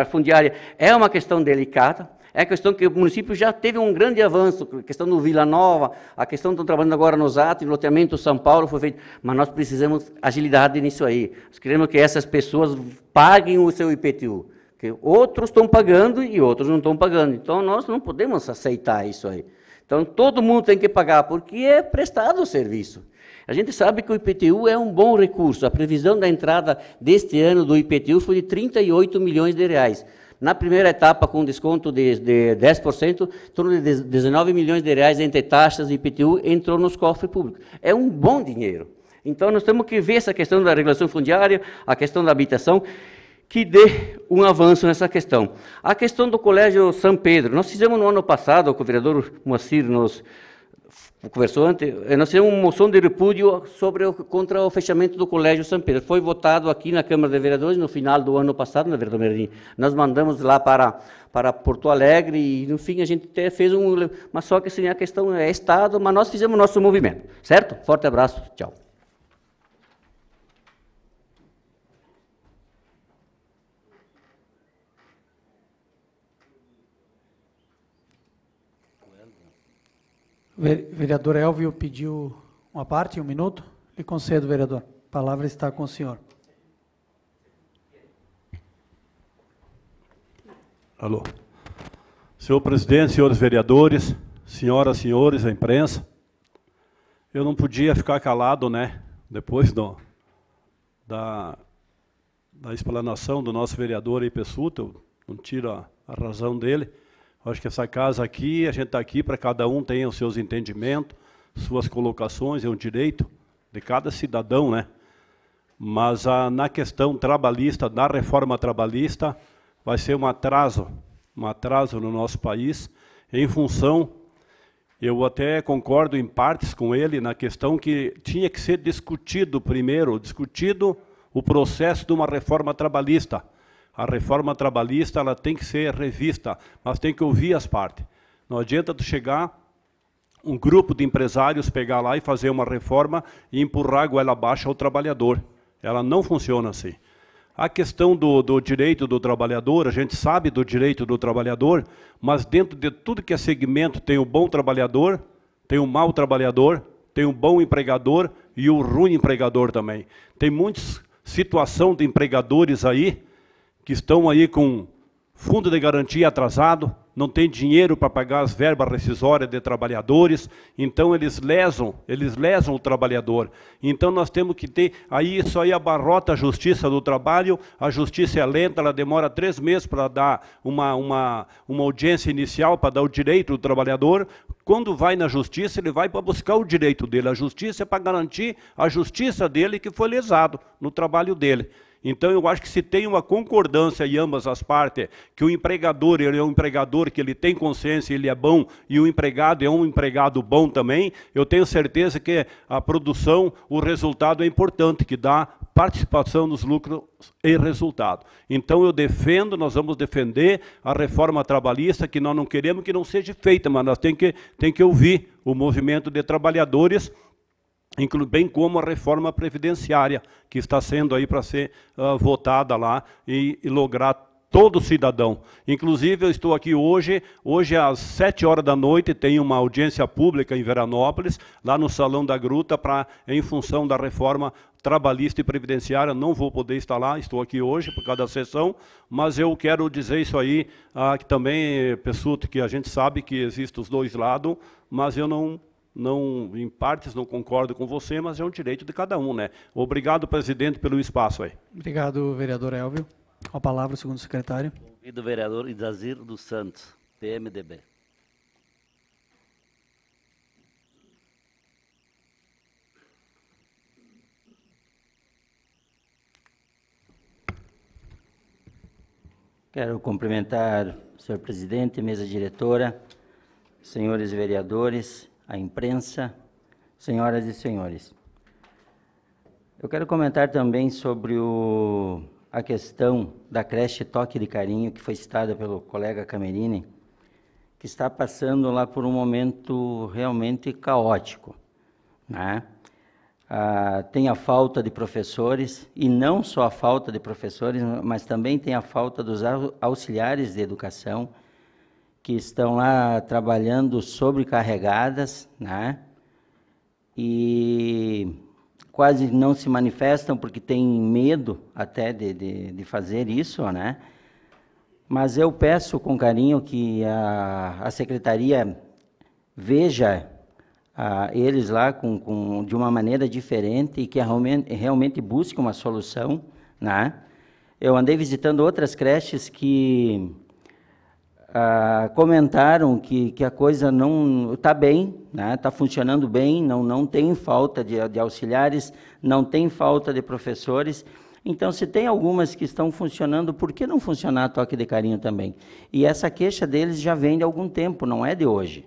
fundiária é uma questão delicada, é a questão que o município já teve um grande avanço, a questão do Vila Nova, a questão que estão trabalhando agora no Zato, em loteamento São Paulo foi feito, mas nós precisamos agilidade nisso aí. Nós queremos que essas pessoas paguem o seu IPTU, que outros estão pagando e outros não estão pagando. Então nós não podemos aceitar isso aí. Então todo mundo tem que pagar porque é prestado o serviço. A gente sabe que o IPTU é um bom recurso. A previsão da entrada deste ano do IPTU foi de 38 milhões de reais. Na primeira etapa, com desconto de, de 10%, em torno de 19 milhões de reais entre taxas e IPTU entrou nos cofres públicos. É um bom dinheiro. Então, nós temos que ver essa questão da regulação fundiária, a questão da habitação, que dê um avanço nessa questão. A questão do Colégio São Pedro. Nós fizemos no ano passado, com o vereador Moacir nos conversou antes, eh, nós fizemos uma moção de repúdio sobre o, contra o fechamento do Colégio São Pedro. Foi votado aqui na Câmara de Vereadores no final do ano passado, na verdade, Nós mandamos lá para, para Porto Alegre e, no fim, a gente até fez um... Mas só que assim, a questão é Estado, mas nós fizemos nosso movimento, certo? Forte abraço, tchau. Vereador Elvio pediu uma parte, um minuto. Lhe concedo, vereador. A palavra está com o senhor. Alô. Senhor presidente, senhores vereadores, senhoras, senhores, a imprensa. Eu não podia ficar calado, né? Depois do, da, da explanação do nosso vereador aí, Pessuta, não tiro a, a razão dele. Acho que essa casa aqui, a gente está aqui para cada um tenha os seus entendimentos, suas colocações, é um direito de cada cidadão, né? Mas a, na questão trabalhista, da reforma trabalhista, vai ser um atraso, um atraso no nosso país, em função, eu até concordo em partes com ele na questão que tinha que ser discutido primeiro, discutido o processo de uma reforma trabalhista a reforma trabalhista ela tem que ser revista, mas tem que ouvir as partes. Não adianta tu chegar um grupo de empresários pegar lá e fazer uma reforma e empurrar a goela abaixo ao trabalhador. Ela não funciona assim. A questão do, do, direito do trabalhador, a gente sabe do direito do trabalhador, mas dentro de tudo que é segmento tem o bom trabalhador, tem o mau trabalhador, tem o bom empregador e o ruim empregador também. Tem muita situação de empregadores aí que estão aí com fundo de garantia atrasado, não tem dinheiro para pagar as verbas rescisórias de trabalhadores, então eles lesam, eles lesam o trabalhador. Então nós temos que ter, aí isso aí abarrota a justiça do trabalho, a justiça é lenta, ela demora três meses para dar uma, uma, uma audiência inicial, para dar o direito do trabalhador. Quando vai na justiça, ele vai para buscar o direito dele, a justiça é para garantir a justiça dele que foi lesado no trabalho dele. Então, eu acho que se tem uma concordância em ambas as partes, que o empregador ele é um empregador que ele tem consciência, ele é bom, e o empregado é um empregado bom também, eu tenho certeza que a produção, o resultado é importante, que dá participação nos lucros e resultado. Então eu defendo, nós vamos defender a reforma trabalhista, que nós não queremos que não seja feita, mas nós temos que, tem que ouvir o movimento de trabalhadores bem como a reforma previdenciária, que está sendo aí para ser uh, votada lá e, e lograr todo cidadão. Inclusive, eu estou aqui hoje, hoje às sete horas da noite, tem uma audiência pública em Veranópolis, lá no Salão da Gruta, para em função da reforma trabalhista e previdenciária, não vou poder estar lá, estou aqui hoje por causa da sessão, mas eu quero dizer isso aí, ah, que também, eh, pessoal, que a gente sabe que existem os dois lados, mas eu não não, em partes não concordo com você, mas é um direito de cada um, né? Obrigado, presidente, pelo espaço aí. Obrigado, vereador Elvio. Com a palavra, segundo secretário. Convido o vereador Idazir dos Santos, PMDB. Quero cumprimentar o senhor presidente, mesa diretora, senhores vereadores, a imprensa, senhoras e senhores. Eu quero comentar também sobre o, a questão da creche Toque de Carinho, que foi citada pelo colega Camerini, que está passando lá por um momento realmente caótico. Né? Ah, tem a falta de professores, e não só a falta de professores, mas também tem a falta dos auxiliares de educação, que estão lá trabalhando sobrecarregadas, né? E quase não se manifestam porque têm medo até de, de, de fazer isso, né? Mas eu peço com carinho que a, a secretaria veja a, eles lá com, com, de uma maneira diferente e que realmente, realmente busque uma solução, né? Eu andei visitando outras creches que ah, comentaram que, que a coisa não está bem, está né? Tá funcionando bem, não, não tem falta de, de auxiliares, não tem falta de professores. Então, se tem algumas que estão funcionando, por que não funcionar a toque de carinho também? E essa queixa deles já vem de algum tempo, não é de hoje.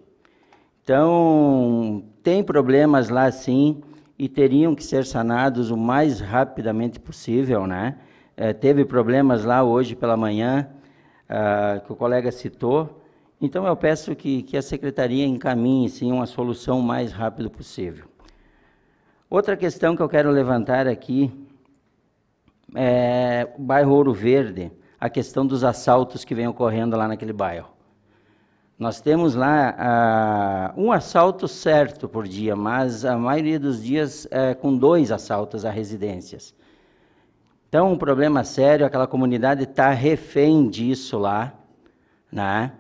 Então, tem problemas lá sim, e teriam que ser sanados o mais rapidamente possível, né? É, teve problemas lá hoje pela manhã, ah, que o colega citou. Então, eu peço que, que a secretaria encaminhe, sim, uma solução o mais rápido possível. Outra questão que eu quero levantar aqui é o bairro Ouro Verde, a questão dos assaltos que vem ocorrendo lá naquele bairro. Nós temos lá uh, um assalto certo por dia, mas a maioria dos dias uh, com dois assaltos a residências. Então, um problema sério, aquela comunidade está refém disso lá, né?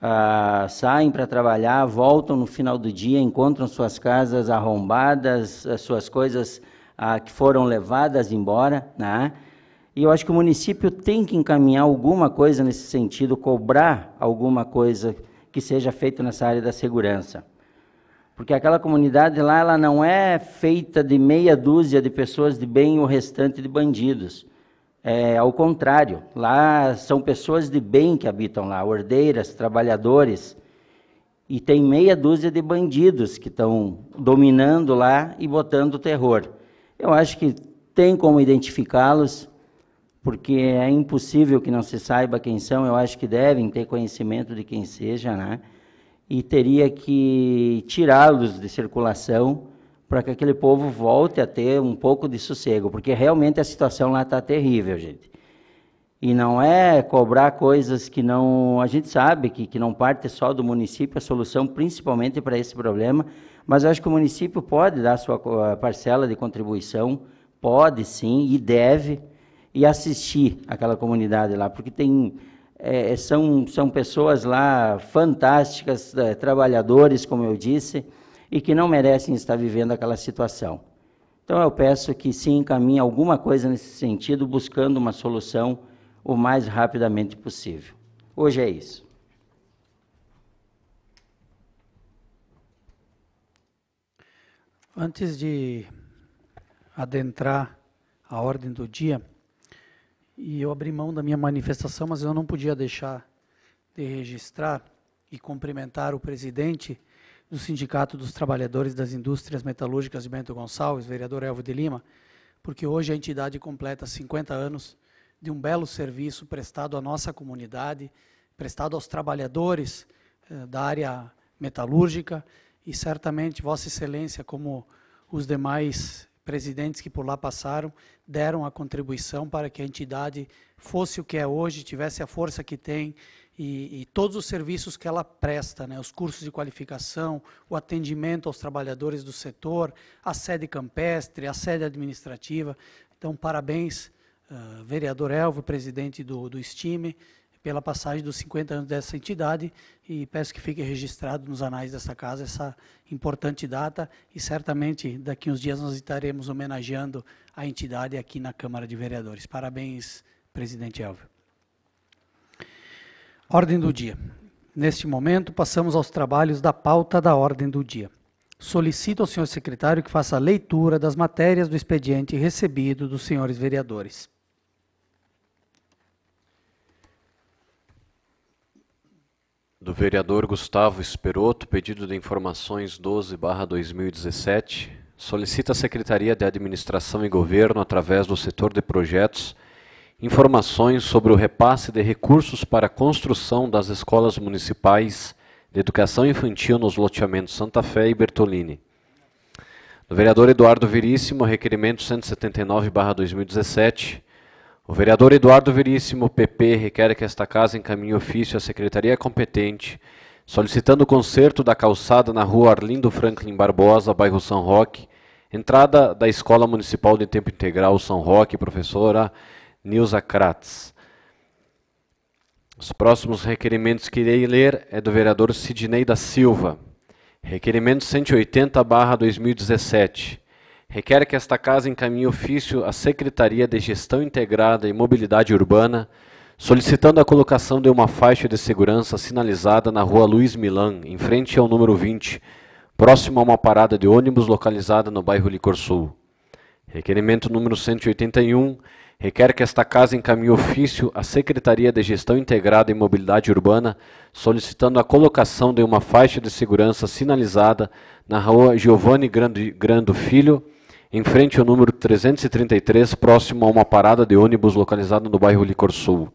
Ah, saem para trabalhar, voltam no final do dia, encontram suas casas arrombadas, suas coisas ah, que foram levadas embora, né? E eu acho que o município tem que encaminhar alguma coisa nesse sentido, cobrar alguma coisa que seja feita nessa área da segurança. Porque aquela comunidade lá, ela não é feita de meia dúzia de pessoas de bem e o restante de bandidos. É, ao contrário, lá são pessoas de bem que habitam lá, ordeiras, trabalhadores, e tem meia dúzia de bandidos que estão dominando lá e botando terror. Eu acho que tem como identificá-los, porque é impossível que não se saiba quem são, eu acho que devem ter conhecimento de quem seja, né? e teria que tirá-los de circulação para que aquele povo volte a ter um pouco de sossego, porque realmente a situação lá está terrível, gente. E não é cobrar coisas que não. A gente sabe que, que não parte só do município a solução, principalmente para esse problema, mas acho que o município pode dar sua parcela de contribuição, pode sim e deve, e assistir aquela comunidade lá, porque tem é, são, são pessoas lá fantásticas, é, trabalhadores, como eu disse, e que não merecem estar vivendo aquela situação. Então eu peço que se encaminhe alguma coisa nesse sentido, buscando uma solução o mais rapidamente possível. Hoje é isso. Antes de adentrar a ordem do dia, e eu abri mão da minha manifestação, mas eu não podia deixar de registrar e cumprimentar o presidente do Sindicato dos Trabalhadores das Indústrias Metalúrgicas de Bento Gonçalves, vereador Elvio de Lima, porque hoje a entidade completa 50 anos de um belo serviço prestado à nossa comunidade, prestado aos trabalhadores eh, da área metalúrgica, e certamente Vossa Excelência, como os demais presidentes que por lá passaram deram a contribuição para que a entidade fosse o que é hoje, tivesse a força que tem e, e todos os serviços que ela presta, né, os cursos de qualificação, o atendimento aos trabalhadores do setor, a sede campestre, a sede administrativa. Então, parabéns, uh, vereador Elvo, presidente do, do STIME, pela passagem dos 50 anos dessa entidade e peço que fique registrado nos anais dessa casa essa importante data e certamente daqui uns dias nós estaremos homenageando a entidade aqui na Câmara de Vereadores. Parabéns, presidente Elvio. Ordem do dia. Neste momento, passamos aos trabalhos da pauta da ordem do dia. Solicito ao senhor secretário que faça a leitura das matérias do expediente recebido dos senhores vereadores. do vereador Gustavo Esperoto, pedido de informações 12/2017, solicita à Secretaria de Administração e Governo, através do setor de projetos, informações sobre o repasse de recursos para a construção das escolas municipais de educação infantil nos loteamentos Santa Fé e Bertolini. Do vereador Eduardo Viríssimo, requerimento 179/2017 o vereador Eduardo Veríssimo, PP, requer que esta casa encaminhe ofício à secretaria competente, solicitando o conserto da calçada na rua Arlindo Franklin Barbosa, bairro São Roque, entrada da Escola Municipal de Tempo Integral São Roque, professora Nilza Kratz. Os próximos requerimentos que irei ler é do vereador Sidney da Silva. Requerimento 180 2017 requer que esta Casa encaminhe ofício à Secretaria de Gestão Integrada e Mobilidade Urbana, solicitando a colocação de uma faixa de segurança sinalizada na rua Luiz Milan, em frente ao número 20, próximo a uma parada de ônibus localizada no bairro Licor Sul. Requerimento número 181 requer que esta Casa encaminhe ofício à Secretaria de Gestão Integrada e Mobilidade Urbana, solicitando a colocação de uma faixa de segurança sinalizada na rua Giovanni Grando Filho, em frente ao número 333, próximo a uma parada de ônibus localizada no bairro Licor Sul.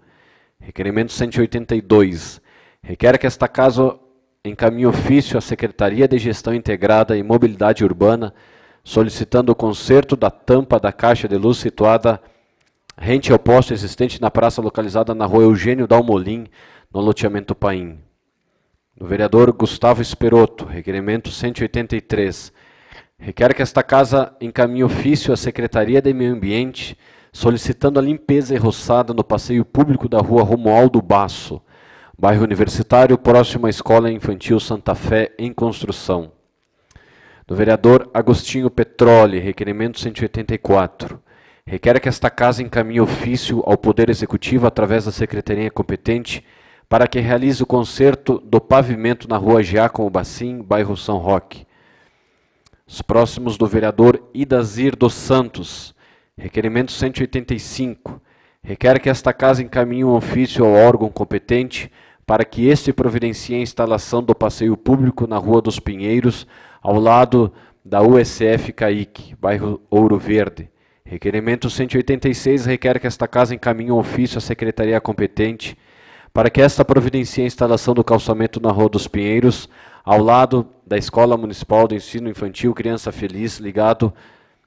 Requerimento 182. Requer que esta casa encaminhe ofício à Secretaria de Gestão Integrada e Mobilidade Urbana, solicitando o conserto da tampa da caixa de luz situada rente ao posto existente na praça localizada na rua Eugênio Dalmolim, no loteamento Paim. Do vereador Gustavo Esperoto, requerimento 183 Requer que esta casa encaminhe ofício à Secretaria de Meio Ambiente, solicitando a limpeza e roçada no passeio público da rua Romualdo Basso, bairro universitário, próximo à Escola Infantil Santa Fé, em construção. Do vereador Agostinho Petroli, requerimento 184. Requer que esta casa encaminhe ofício ao Poder Executivo através da Secretaria competente para que realize o conserto do pavimento na rua Giacomo Bassim, bairro São Roque os próximos do vereador Idazir dos Santos. Requerimento 185. Requer que esta Casa encaminhe um ofício ao órgão competente para que este providencie a instalação do passeio público na Rua dos Pinheiros, ao lado da USF Caique, bairro Ouro Verde. Requerimento 186 requer que esta Casa encaminhe um ofício à Secretaria competente para que esta providencie a instalação do calçamento na Rua dos Pinheiros, ao lado da Escola Municipal do Ensino Infantil Criança Feliz, ligado,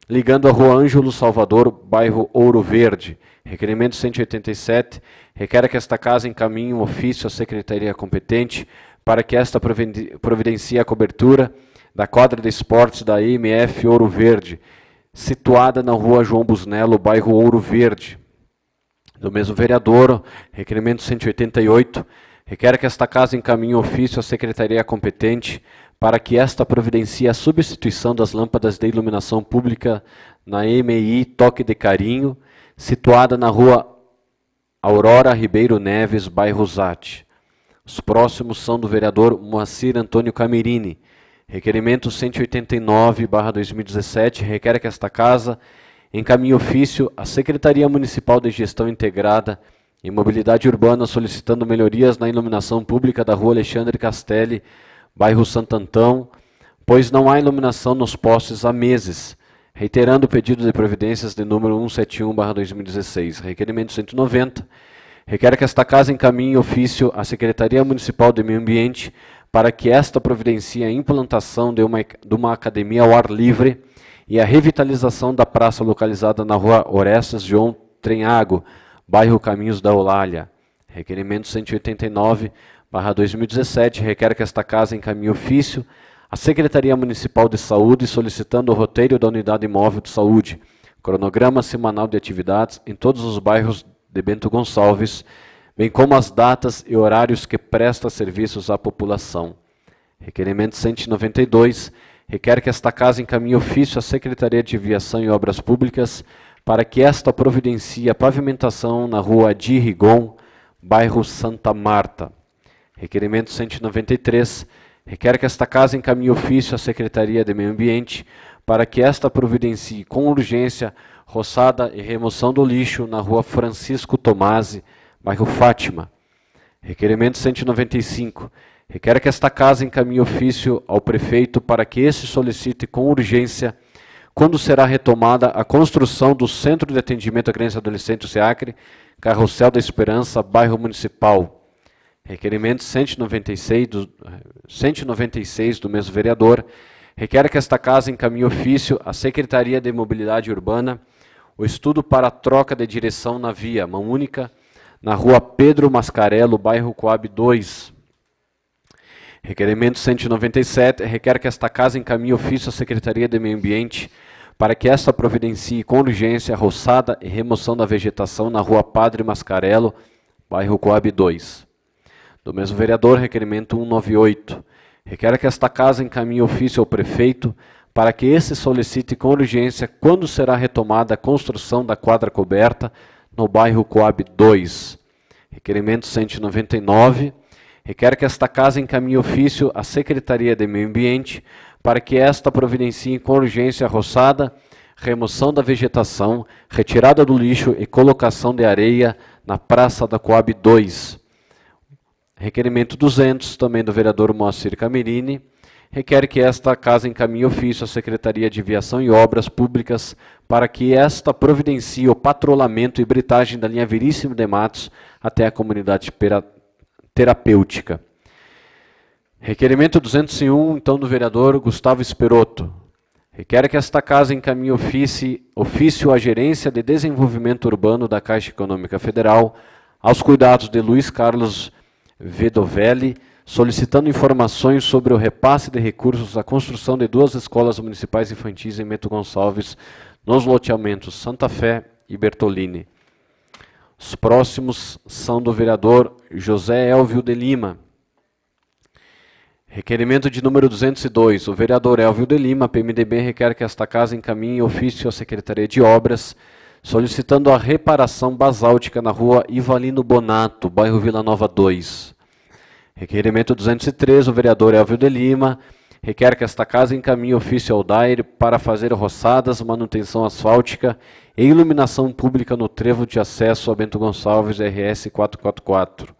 ligando a Rua Ângelo Salvador, bairro Ouro Verde. Requerimento 187 requer que esta casa encaminhe um ofício à secretaria competente para que esta providencie a cobertura da quadra de esportes da IMF Ouro Verde, situada na rua João Busnello, bairro Ouro Verde. Do mesmo vereador, requerimento 188, Requer que esta Casa encaminhe ofício à Secretaria competente para que esta providencie a substituição das lâmpadas de iluminação pública na MI Toque de Carinho, situada na rua Aurora Ribeiro Neves, bairro Zate. Os próximos são do vereador Moacir Antônio Camerini. Requerimento 189-2017 requer que esta Casa encaminhe ofício à Secretaria Municipal de Gestão Integrada e mobilidade urbana solicitando melhorias na iluminação pública da rua Alexandre Castelli, bairro Santantão, pois não há iluminação nos postes há meses, reiterando o pedido de providências de número 171-2016, requerimento 190, requer que esta casa encaminhe ofício à Secretaria Municipal de Meio Ambiente para que esta providencie a implantação de uma, de uma academia ao ar livre e a revitalização da praça localizada na rua Orestes João Trenhago, bairro Caminhos da Olália. Requerimento 189, 2017, requer que esta casa encaminhe ofício à Secretaria Municipal de Saúde solicitando o roteiro da Unidade Móvel de Saúde, cronograma semanal de atividades em todos os bairros de Bento Gonçalves, bem como as datas e horários que presta serviços à população. Requerimento 192, requer que esta casa encaminhe ofício à Secretaria de Viação e Obras Públicas para que esta providencie a pavimentação na rua Adi Rigon, bairro Santa Marta. Requerimento 193 requer que esta casa encaminhe ofício à Secretaria de Meio Ambiente para que esta providencie com urgência roçada e remoção do lixo na rua Francisco Tomasi, bairro Fátima. Requerimento 195 requer que esta casa encaminhe ofício ao prefeito para que este solicite com urgência quando será retomada a construção do Centro de Atendimento à Criança e Adolescente, o SEACRE, Carrossel da Esperança, bairro municipal? Requerimento 196 do, 196 do mesmo vereador. Requer que esta casa encaminhe ofício à Secretaria de Mobilidade Urbana o estudo para a troca de direção na via mão única na rua Pedro Mascarello, bairro Coab 2, Requerimento 197 requer que esta Casa encaminhe ofício à Secretaria de Meio Ambiente para que esta providencie com urgência a roçada e remoção da vegetação na rua Padre Mascarello, bairro Coab 2. Do mesmo vereador, requerimento 198. Requer que esta Casa encaminhe ofício ao prefeito para que esse solicite com urgência quando será retomada a construção da quadra coberta no bairro Coab 2. Requerimento 199 Requer que esta Casa encaminhe ofício à Secretaria de Meio Ambiente para que esta providencie com urgência a roçada, remoção da vegetação, retirada do lixo e colocação de areia na Praça da Coab 2. Requerimento 200, também do vereador Moacir Camerini, requer que esta Casa encaminhe ofício à Secretaria de Viação e Obras Públicas para que esta providencie o patrulhamento e britagem da linha Veríssimo de Matos até a comunidade terapêutica. Requerimento 201, então, do vereador Gustavo Esperoto. Requer que esta casa encaminhe ofício, ofício à Gerência de Desenvolvimento Urbano da Caixa Econômica Federal, aos cuidados de Luiz Carlos Vedovelli, solicitando informações sobre o repasse de recursos à construção de duas escolas municipais infantis em Meto Gonçalves, nos loteamentos Santa Fé e Bertolini. Os próximos são do vereador José Elvio de Lima. Requerimento de número 202. O vereador Elvio de Lima, PMDB, requer que esta casa encaminhe ofício à Secretaria de Obras, solicitando a reparação basáltica na rua Ivalino Bonato, bairro Vila Nova 2. Requerimento 203. O vereador Elvio de Lima requer que esta casa encaminhe ofício ao DAIR para fazer roçadas, manutenção asfáltica e iluminação pública no trevo de acesso a Bento Gonçalves RS 444.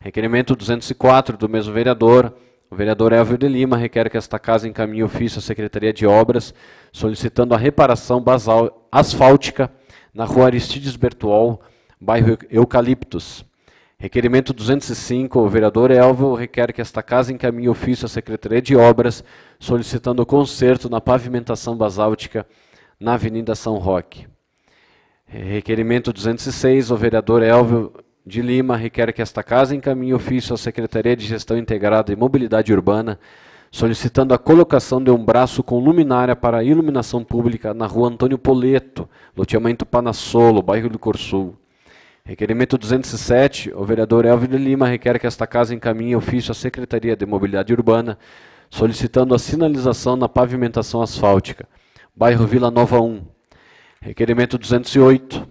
Requerimento 204 do mesmo vereador. O vereador Elvio de Lima requer que esta casa encaminhe ofício à Secretaria de Obras solicitando a reparação basal asfáltica na rua Aristides Bertuol, bairro Eucaliptos. Requerimento 205, o vereador Elvio requer que esta casa encaminhe ofício à Secretaria de Obras solicitando conserto na pavimentação basáltica na Avenida São Roque. É, requerimento 206, o vereador Elvio de Lima requer que esta casa encaminhe ofício à Secretaria de Gestão Integrada e Mobilidade Urbana, solicitando a colocação de um braço com luminária para iluminação pública na rua Antônio Poleto, loteamento Panassolo, bairro do Corsul. Requerimento 207, o vereador Elvio de Lima requer que esta casa encaminhe ofício à Secretaria de Mobilidade Urbana, solicitando a sinalização na pavimentação asfáltica, bairro Vila Nova 1, Requerimento 208.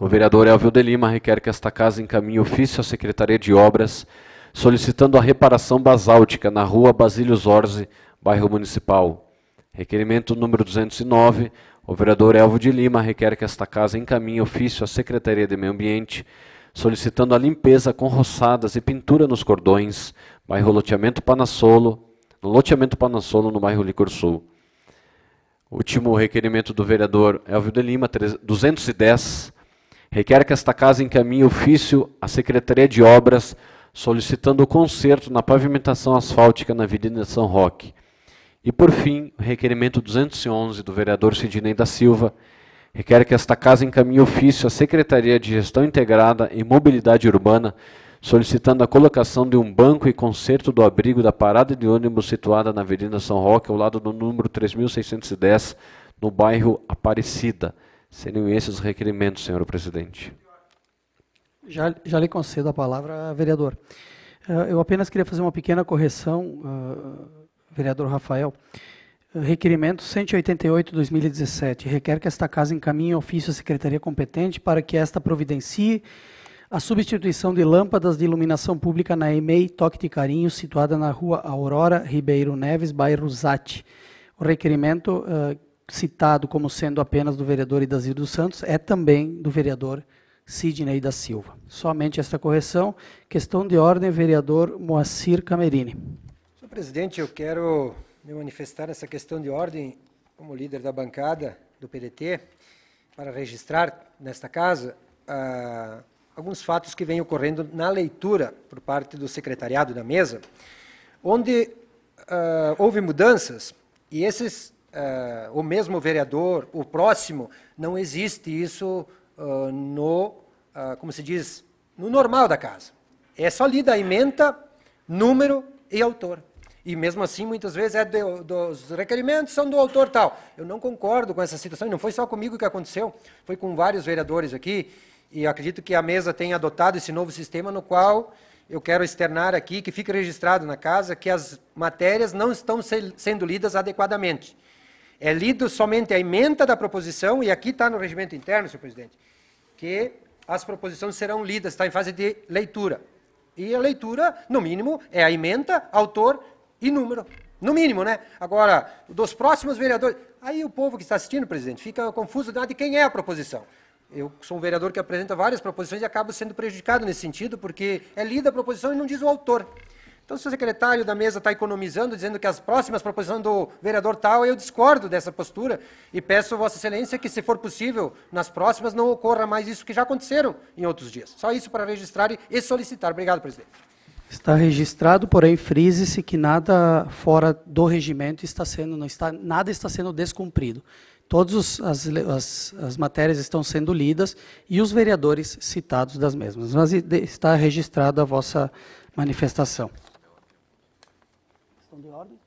O vereador Elvio de Lima requer que esta casa encaminhe ofício à Secretaria de Obras solicitando a reparação basáltica na rua Basílio Zorzi, bairro Municipal. Requerimento número 209. O vereador Elvio de Lima requer que esta casa encaminhe ofício à Secretaria de Meio Ambiente solicitando a limpeza com roçadas e pintura nos cordões, bairro Loteamento Panassolo, no Loteamento Panassolo, no bairro Licor Sul último requerimento do vereador Elvio de Lima, 210, requer que esta casa encaminhe ofício à Secretaria de Obras solicitando o conserto na pavimentação asfáltica na Avenida São Roque. E, por fim, o requerimento 211 do vereador Sidney da Silva requer que esta casa encaminhe ofício à Secretaria de Gestão Integrada e Mobilidade Urbana solicitando a colocação de um banco e conserto do abrigo da parada de ônibus situada na Avenida São Roque, ao lado do número 3610, no bairro Aparecida. Seriam esses os requerimentos, senhor presidente. Já, já lhe concedo a palavra, vereador. Eh, eu apenas queria fazer uma pequena correção, eh, vereador Rafael. Eh, requerimento 188-2017 requer que esta casa encaminhe ofício à secretaria competente para que esta providencie a substituição de lâmpadas de iluminação pública na EMEI Toque de Carinho, situada na rua Aurora Ribeiro Neves, bairro Zati. O requerimento uh, citado como sendo apenas do vereador Idazir dos Santos é também do vereador Sidney da Silva. Somente esta correção. Questão de ordem, vereador Moacir Camerini. Senhor presidente, eu quero me manifestar nessa questão de ordem como líder da bancada do PDT para registrar nesta casa a uh, alguns fatos que vêm ocorrendo na leitura por parte do secretariado da mesa, onde uh, houve mudanças e esses, uh, o mesmo vereador, o próximo, não existe isso uh, no, como se diz, no normal da casa. É só lida a emenda, número e autor. E mesmo assim, muitas vezes, é dos requerimentos são do autor tal. Eu não concordo com essa situação, e não foi só comigo que aconteceu, foi com vários vereadores aqui, e acredito que a mesa tenha adotado esse novo sistema no qual eu quero externar aqui, que fica registrado na casa, que as matérias não estão se, sendo lidas adequadamente. É lido somente a emenda da proposição, e aqui está no regimento interno, senhor presidente, que as proposições serão lidas, está em fase de leitura. E a leitura, no mínimo, é a emenda, autor e número. No mínimo, né? Agora, dos próximos vereadores. Aí o povo que está assistindo, presidente, fica confuso de quem é a proposição. Eu sou um vereador que apresenta várias proposições e acabo sendo prejudicado nesse sentido, porque é lida a proposição e não diz o autor. Então, se o secretário da mesa está economizando, dizendo que as próximas proposições do vereador tal, eu discordo dessa postura e peço a Vossa Excelência que, se for possível, nas próximas não ocorra mais isso que já aconteceram em outros dias. Só isso para registrar e solicitar. Obrigado, presidente. Está registrado, porém, frise-se que nada fora do regimento está sendo, não está, nada está sendo descumprido. Todas as, as, as, matérias estão sendo lidas e os vereadores citados das mesmas. Mas está registrada a vossa manifestação. Questão de ordem?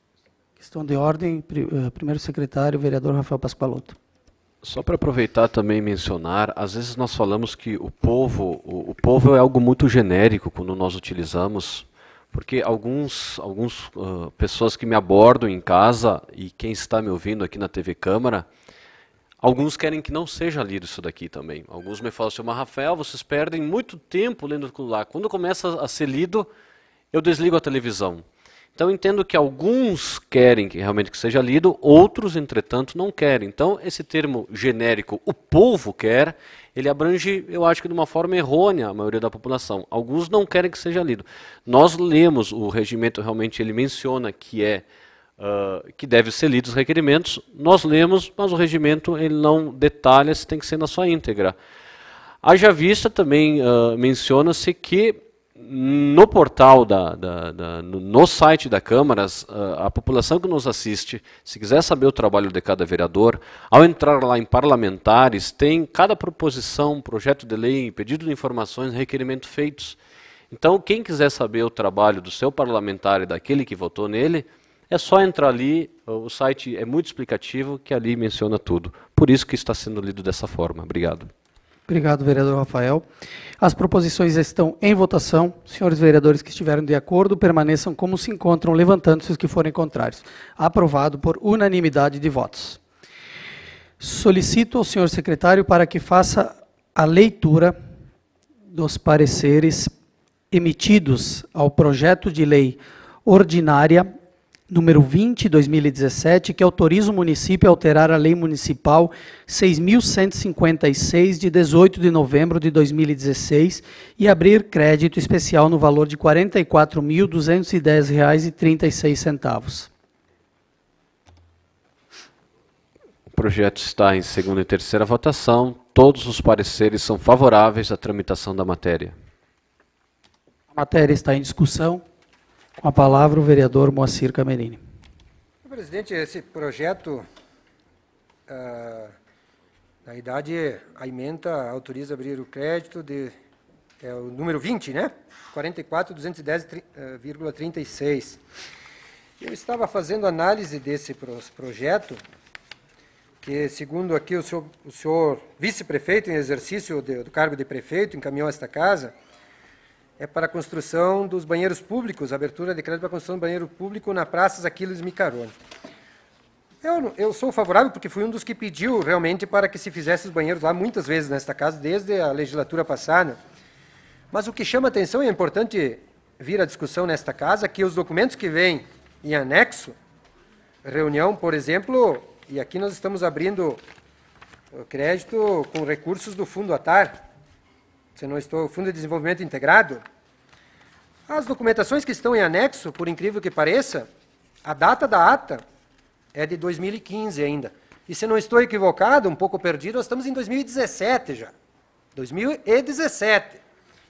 Questão de ordem, eh, primeiro secretário, vereador Rafael Pascoaloto. Só para aproveitar também mencionar, às vezes nós falamos que o povo, o, o povo é algo muito genérico quando nós utilizamos porque alguns algumas uh, pessoas que me abordam em casa e quem está me ouvindo aqui na TV Câmara Alguns querem que não seja lido isso daqui também. Alguns me falam assim, mas Rafael, vocês perdem muito tempo lendo aquilo lá. Quando começa a ser lido, eu desligo a televisão. Então entendo que alguns querem que realmente que seja lido, outros, entretanto, não querem. Então esse termo genérico, o povo quer, ele abrange, eu acho que de uma forma errônea a maioria da população. Alguns não querem que seja lido. Nós lemos o regimento realmente ele menciona que é uh, que deve ser lido os requerimentos. Nós lemos, mas o regimento ele não detalha se tem que ser na sua íntegra. Haja vista também uh, menciona-se que no portal, da, da, da, no site da Câmara, ah, a população que nos assiste, se quiser saber o trabalho de cada vereador, ao entrar lá em parlamentares, tem cada proposição, projeto de lei, pedido de informações, requerimento feitos. Então, quem quiser saber o trabalho do seu parlamentar e daquele que votou nele, é só entrar ali, o site é muito explicativo, que ali menciona tudo. Por isso que está sendo lido dessa forma. Obrigado. Obrigado, vereador Rafael. As proposições estão em votação. Senhores vereadores que estiverem de acordo, permaneçam como se encontram, levantando-se os que forem contrários. Aprovado por unanimidade de votos. Solicito ao senhor secretário para que faça a leitura dos pareceres emitidos ao projeto de lei ordinária número 20, 2017, que autoriza o município a alterar a Lei Municipal 6.156, de 18 de novembro de 2016, e abrir crédito especial no valor de R$ 44.210,36. O projeto está em segunda e terceira votação. Todos os pareceres são favoráveis à tramitação da matéria. A matéria está em discussão. Com a palavra o vereador Moacir Camerini. Presidente, esse projeto, ah, na idade, a emenda autoriza abrir o crédito de, é o número 20, né? 44.210,36. Ah, Eu estava fazendo análise desse projeto, que segundo aqui o senhor, senhor vice-prefeito em exercício de, do cargo de prefeito encaminhou esta casa, é para a construção dos banheiros públicos, abertura de crédito para a construção do banheiro público na Praça Aquiles Micarone. Eu, eu, sou favorável porque fui um dos que pediu realmente para que se fizesse os banheiros lá muitas vezes nesta casa, desde a legislatura passada. Mas o que chama atenção e é importante vir à discussão nesta casa, é que os documentos que vêm em anexo, reunião, por exemplo, e aqui nós estamos abrindo eh, crédito com recursos do Fundo ATAR, se não estou, o Fundo de Desenvolvimento Integrado, as documentações que estão em anexo, por incrível que pareça, a data da ata é de 2015 ainda. E se não estou equivocado, um pouco perdido, nós estamos em 2017 já. 2017.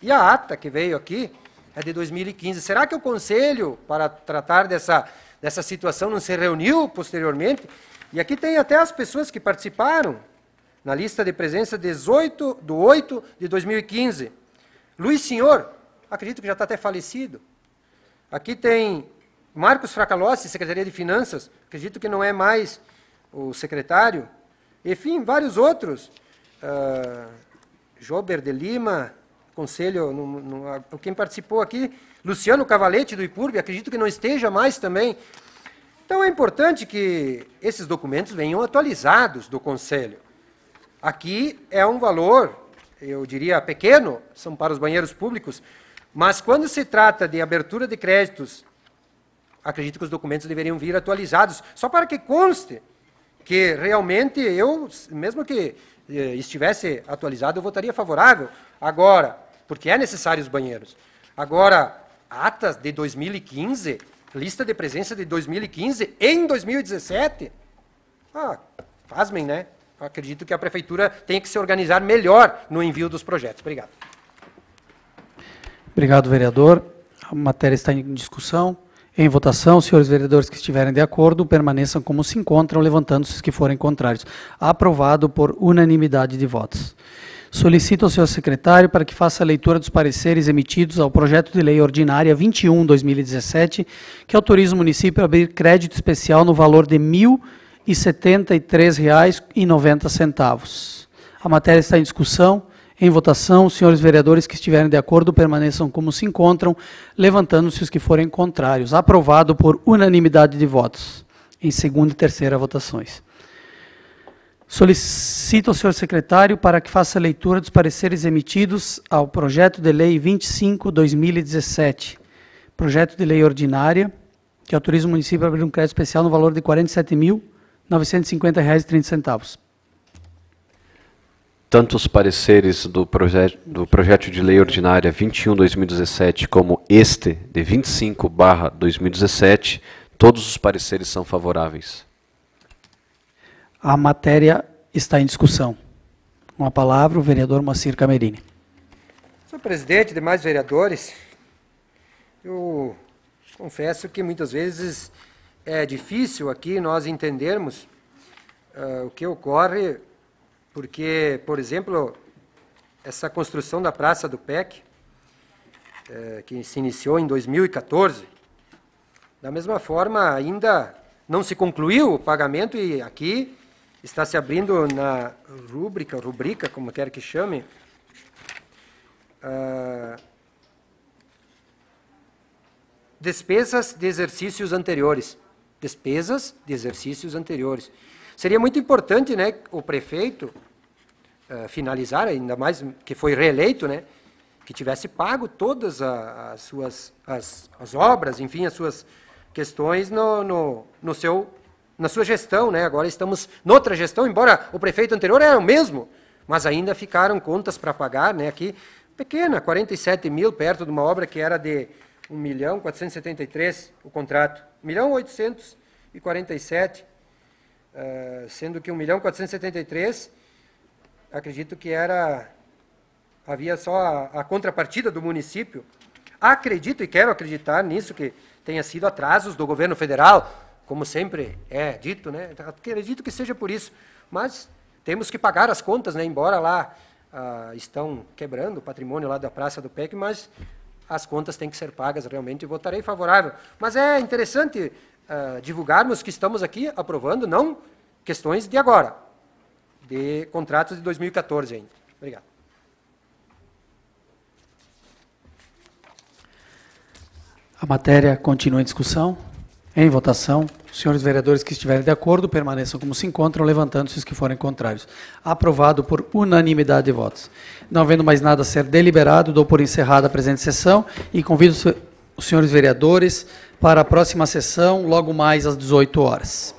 E a ata que veio aqui é de 2015. Será que o Conselho, para tratar dessa, dessa situação, não se reuniu posteriormente? E aqui tem até as pessoas que participaram, na lista de presença 18 de 8 de 2015. Luiz Senhor, acredito que já está até falecido. Aqui tem Marcos Fracalossi, Secretaria de Finanças, acredito que não é mais o secretário. Enfim, vários outros. Uh, Jober de Lima, conselho, no, no, quem participou aqui, Luciano Cavalete do IPURB, acredito que não esteja mais também. Então é importante que esses documentos venham atualizados do conselho. Aqui é um valor, eu diria pequeno, são para os banheiros públicos, mas quando se trata de abertura de créditos, acredito que os documentos deveriam vir atualizados, só para que conste que realmente eu, mesmo que eh, estivesse atualizado, eu votaria favorável. Agora, porque é necessário os banheiros. Agora, atas de 2015, lista de presença de 2015 em 2017. Ah, pasmem, né? acredito que a prefeitura tem que se organizar melhor no envio dos projetos. Obrigado. Obrigado, vereador. A matéria está em discussão. Em votação, senhores vereadores que estiverem de acordo, permaneçam como se encontram, levantando-se os que forem contrários. Aprovado por unanimidade de votos. Solicito ao senhor secretário para que faça a leitura dos pareceres emitidos ao projeto de lei ordinária 21/2017, que autoriza o município a abrir crédito especial no valor de mil e R$ 73,90. A matéria está em discussão, em votação. Os senhores vereadores que estiverem de acordo permaneçam como se encontram, levantando-se os que forem contrários. Aprovado por unanimidade de votos em segunda e terceira votações. Solicito ao senhor secretário para que faça a leitura dos pareceres emitidos ao projeto de lei 25/2017, projeto de lei ordinária que autoriza o município a abrir um crédito especial no valor de R$ 47.000 R$ reais e centavos. Tanto os pareceres do, proje do projeto de lei ordinária 21/2017 como este de 25/2017, todos os pareceres são favoráveis. A matéria está em discussão. Com a palavra o vereador Moacir Camerini. Senhor presidente, demais vereadores, eu confesso que muitas vezes é difícil aqui nós entendermos uh, o que ocorre, porque, por exemplo, essa construção da Praça do PEC, uh, eh, que se iniciou em 2014, da mesma forma, ainda não se concluiu o pagamento e aqui está se abrindo na rúbrica, rubrica, como quer que chame, uh, despesas de exercícios anteriores despesas de exercícios anteriores. Seria muito importante né, o prefeito uh, finalizar, ainda mais que foi reeleito, né, que tivesse pago todas a, as suas as, as, obras, enfim, as suas questões no, no, no seu, na sua gestão. Né? Agora estamos noutra gestão, embora o prefeito anterior era o mesmo, mas ainda ficaram contas para pagar. Né? Aqui, pequena, 47 mil, perto de uma obra que era de 1 milhão 473 o contrato, 1 milhão 847, uh, eh, sendo que 1 milhão 473, acredito que era, havia só a, a contrapartida do município. Acredito e quero acreditar nisso, que tenha sido atrasos do governo federal, como sempre é dito, né? acredito que seja por isso, mas temos que pagar as contas, né? embora lá ah, estão quebrando o patrimônio lá da Praça do PEC, mas as contas têm que ser pagas realmente e votarei favorável. Mas é interessante uh, divulgarmos que estamos aqui aprovando, não questões de agora, de contratos de 2014 ainda. Obrigado. A matéria continua em discussão. Em votação, os senhores vereadores que estiverem de acordo permaneçam como se encontram, levantando-se os que forem contrários. Aprovado por unanimidade de votos. Não havendo mais nada a ser deliberado, dou por encerrada a presente sessão e convido os senhores vereadores para a próxima sessão, logo mais às 18 horas.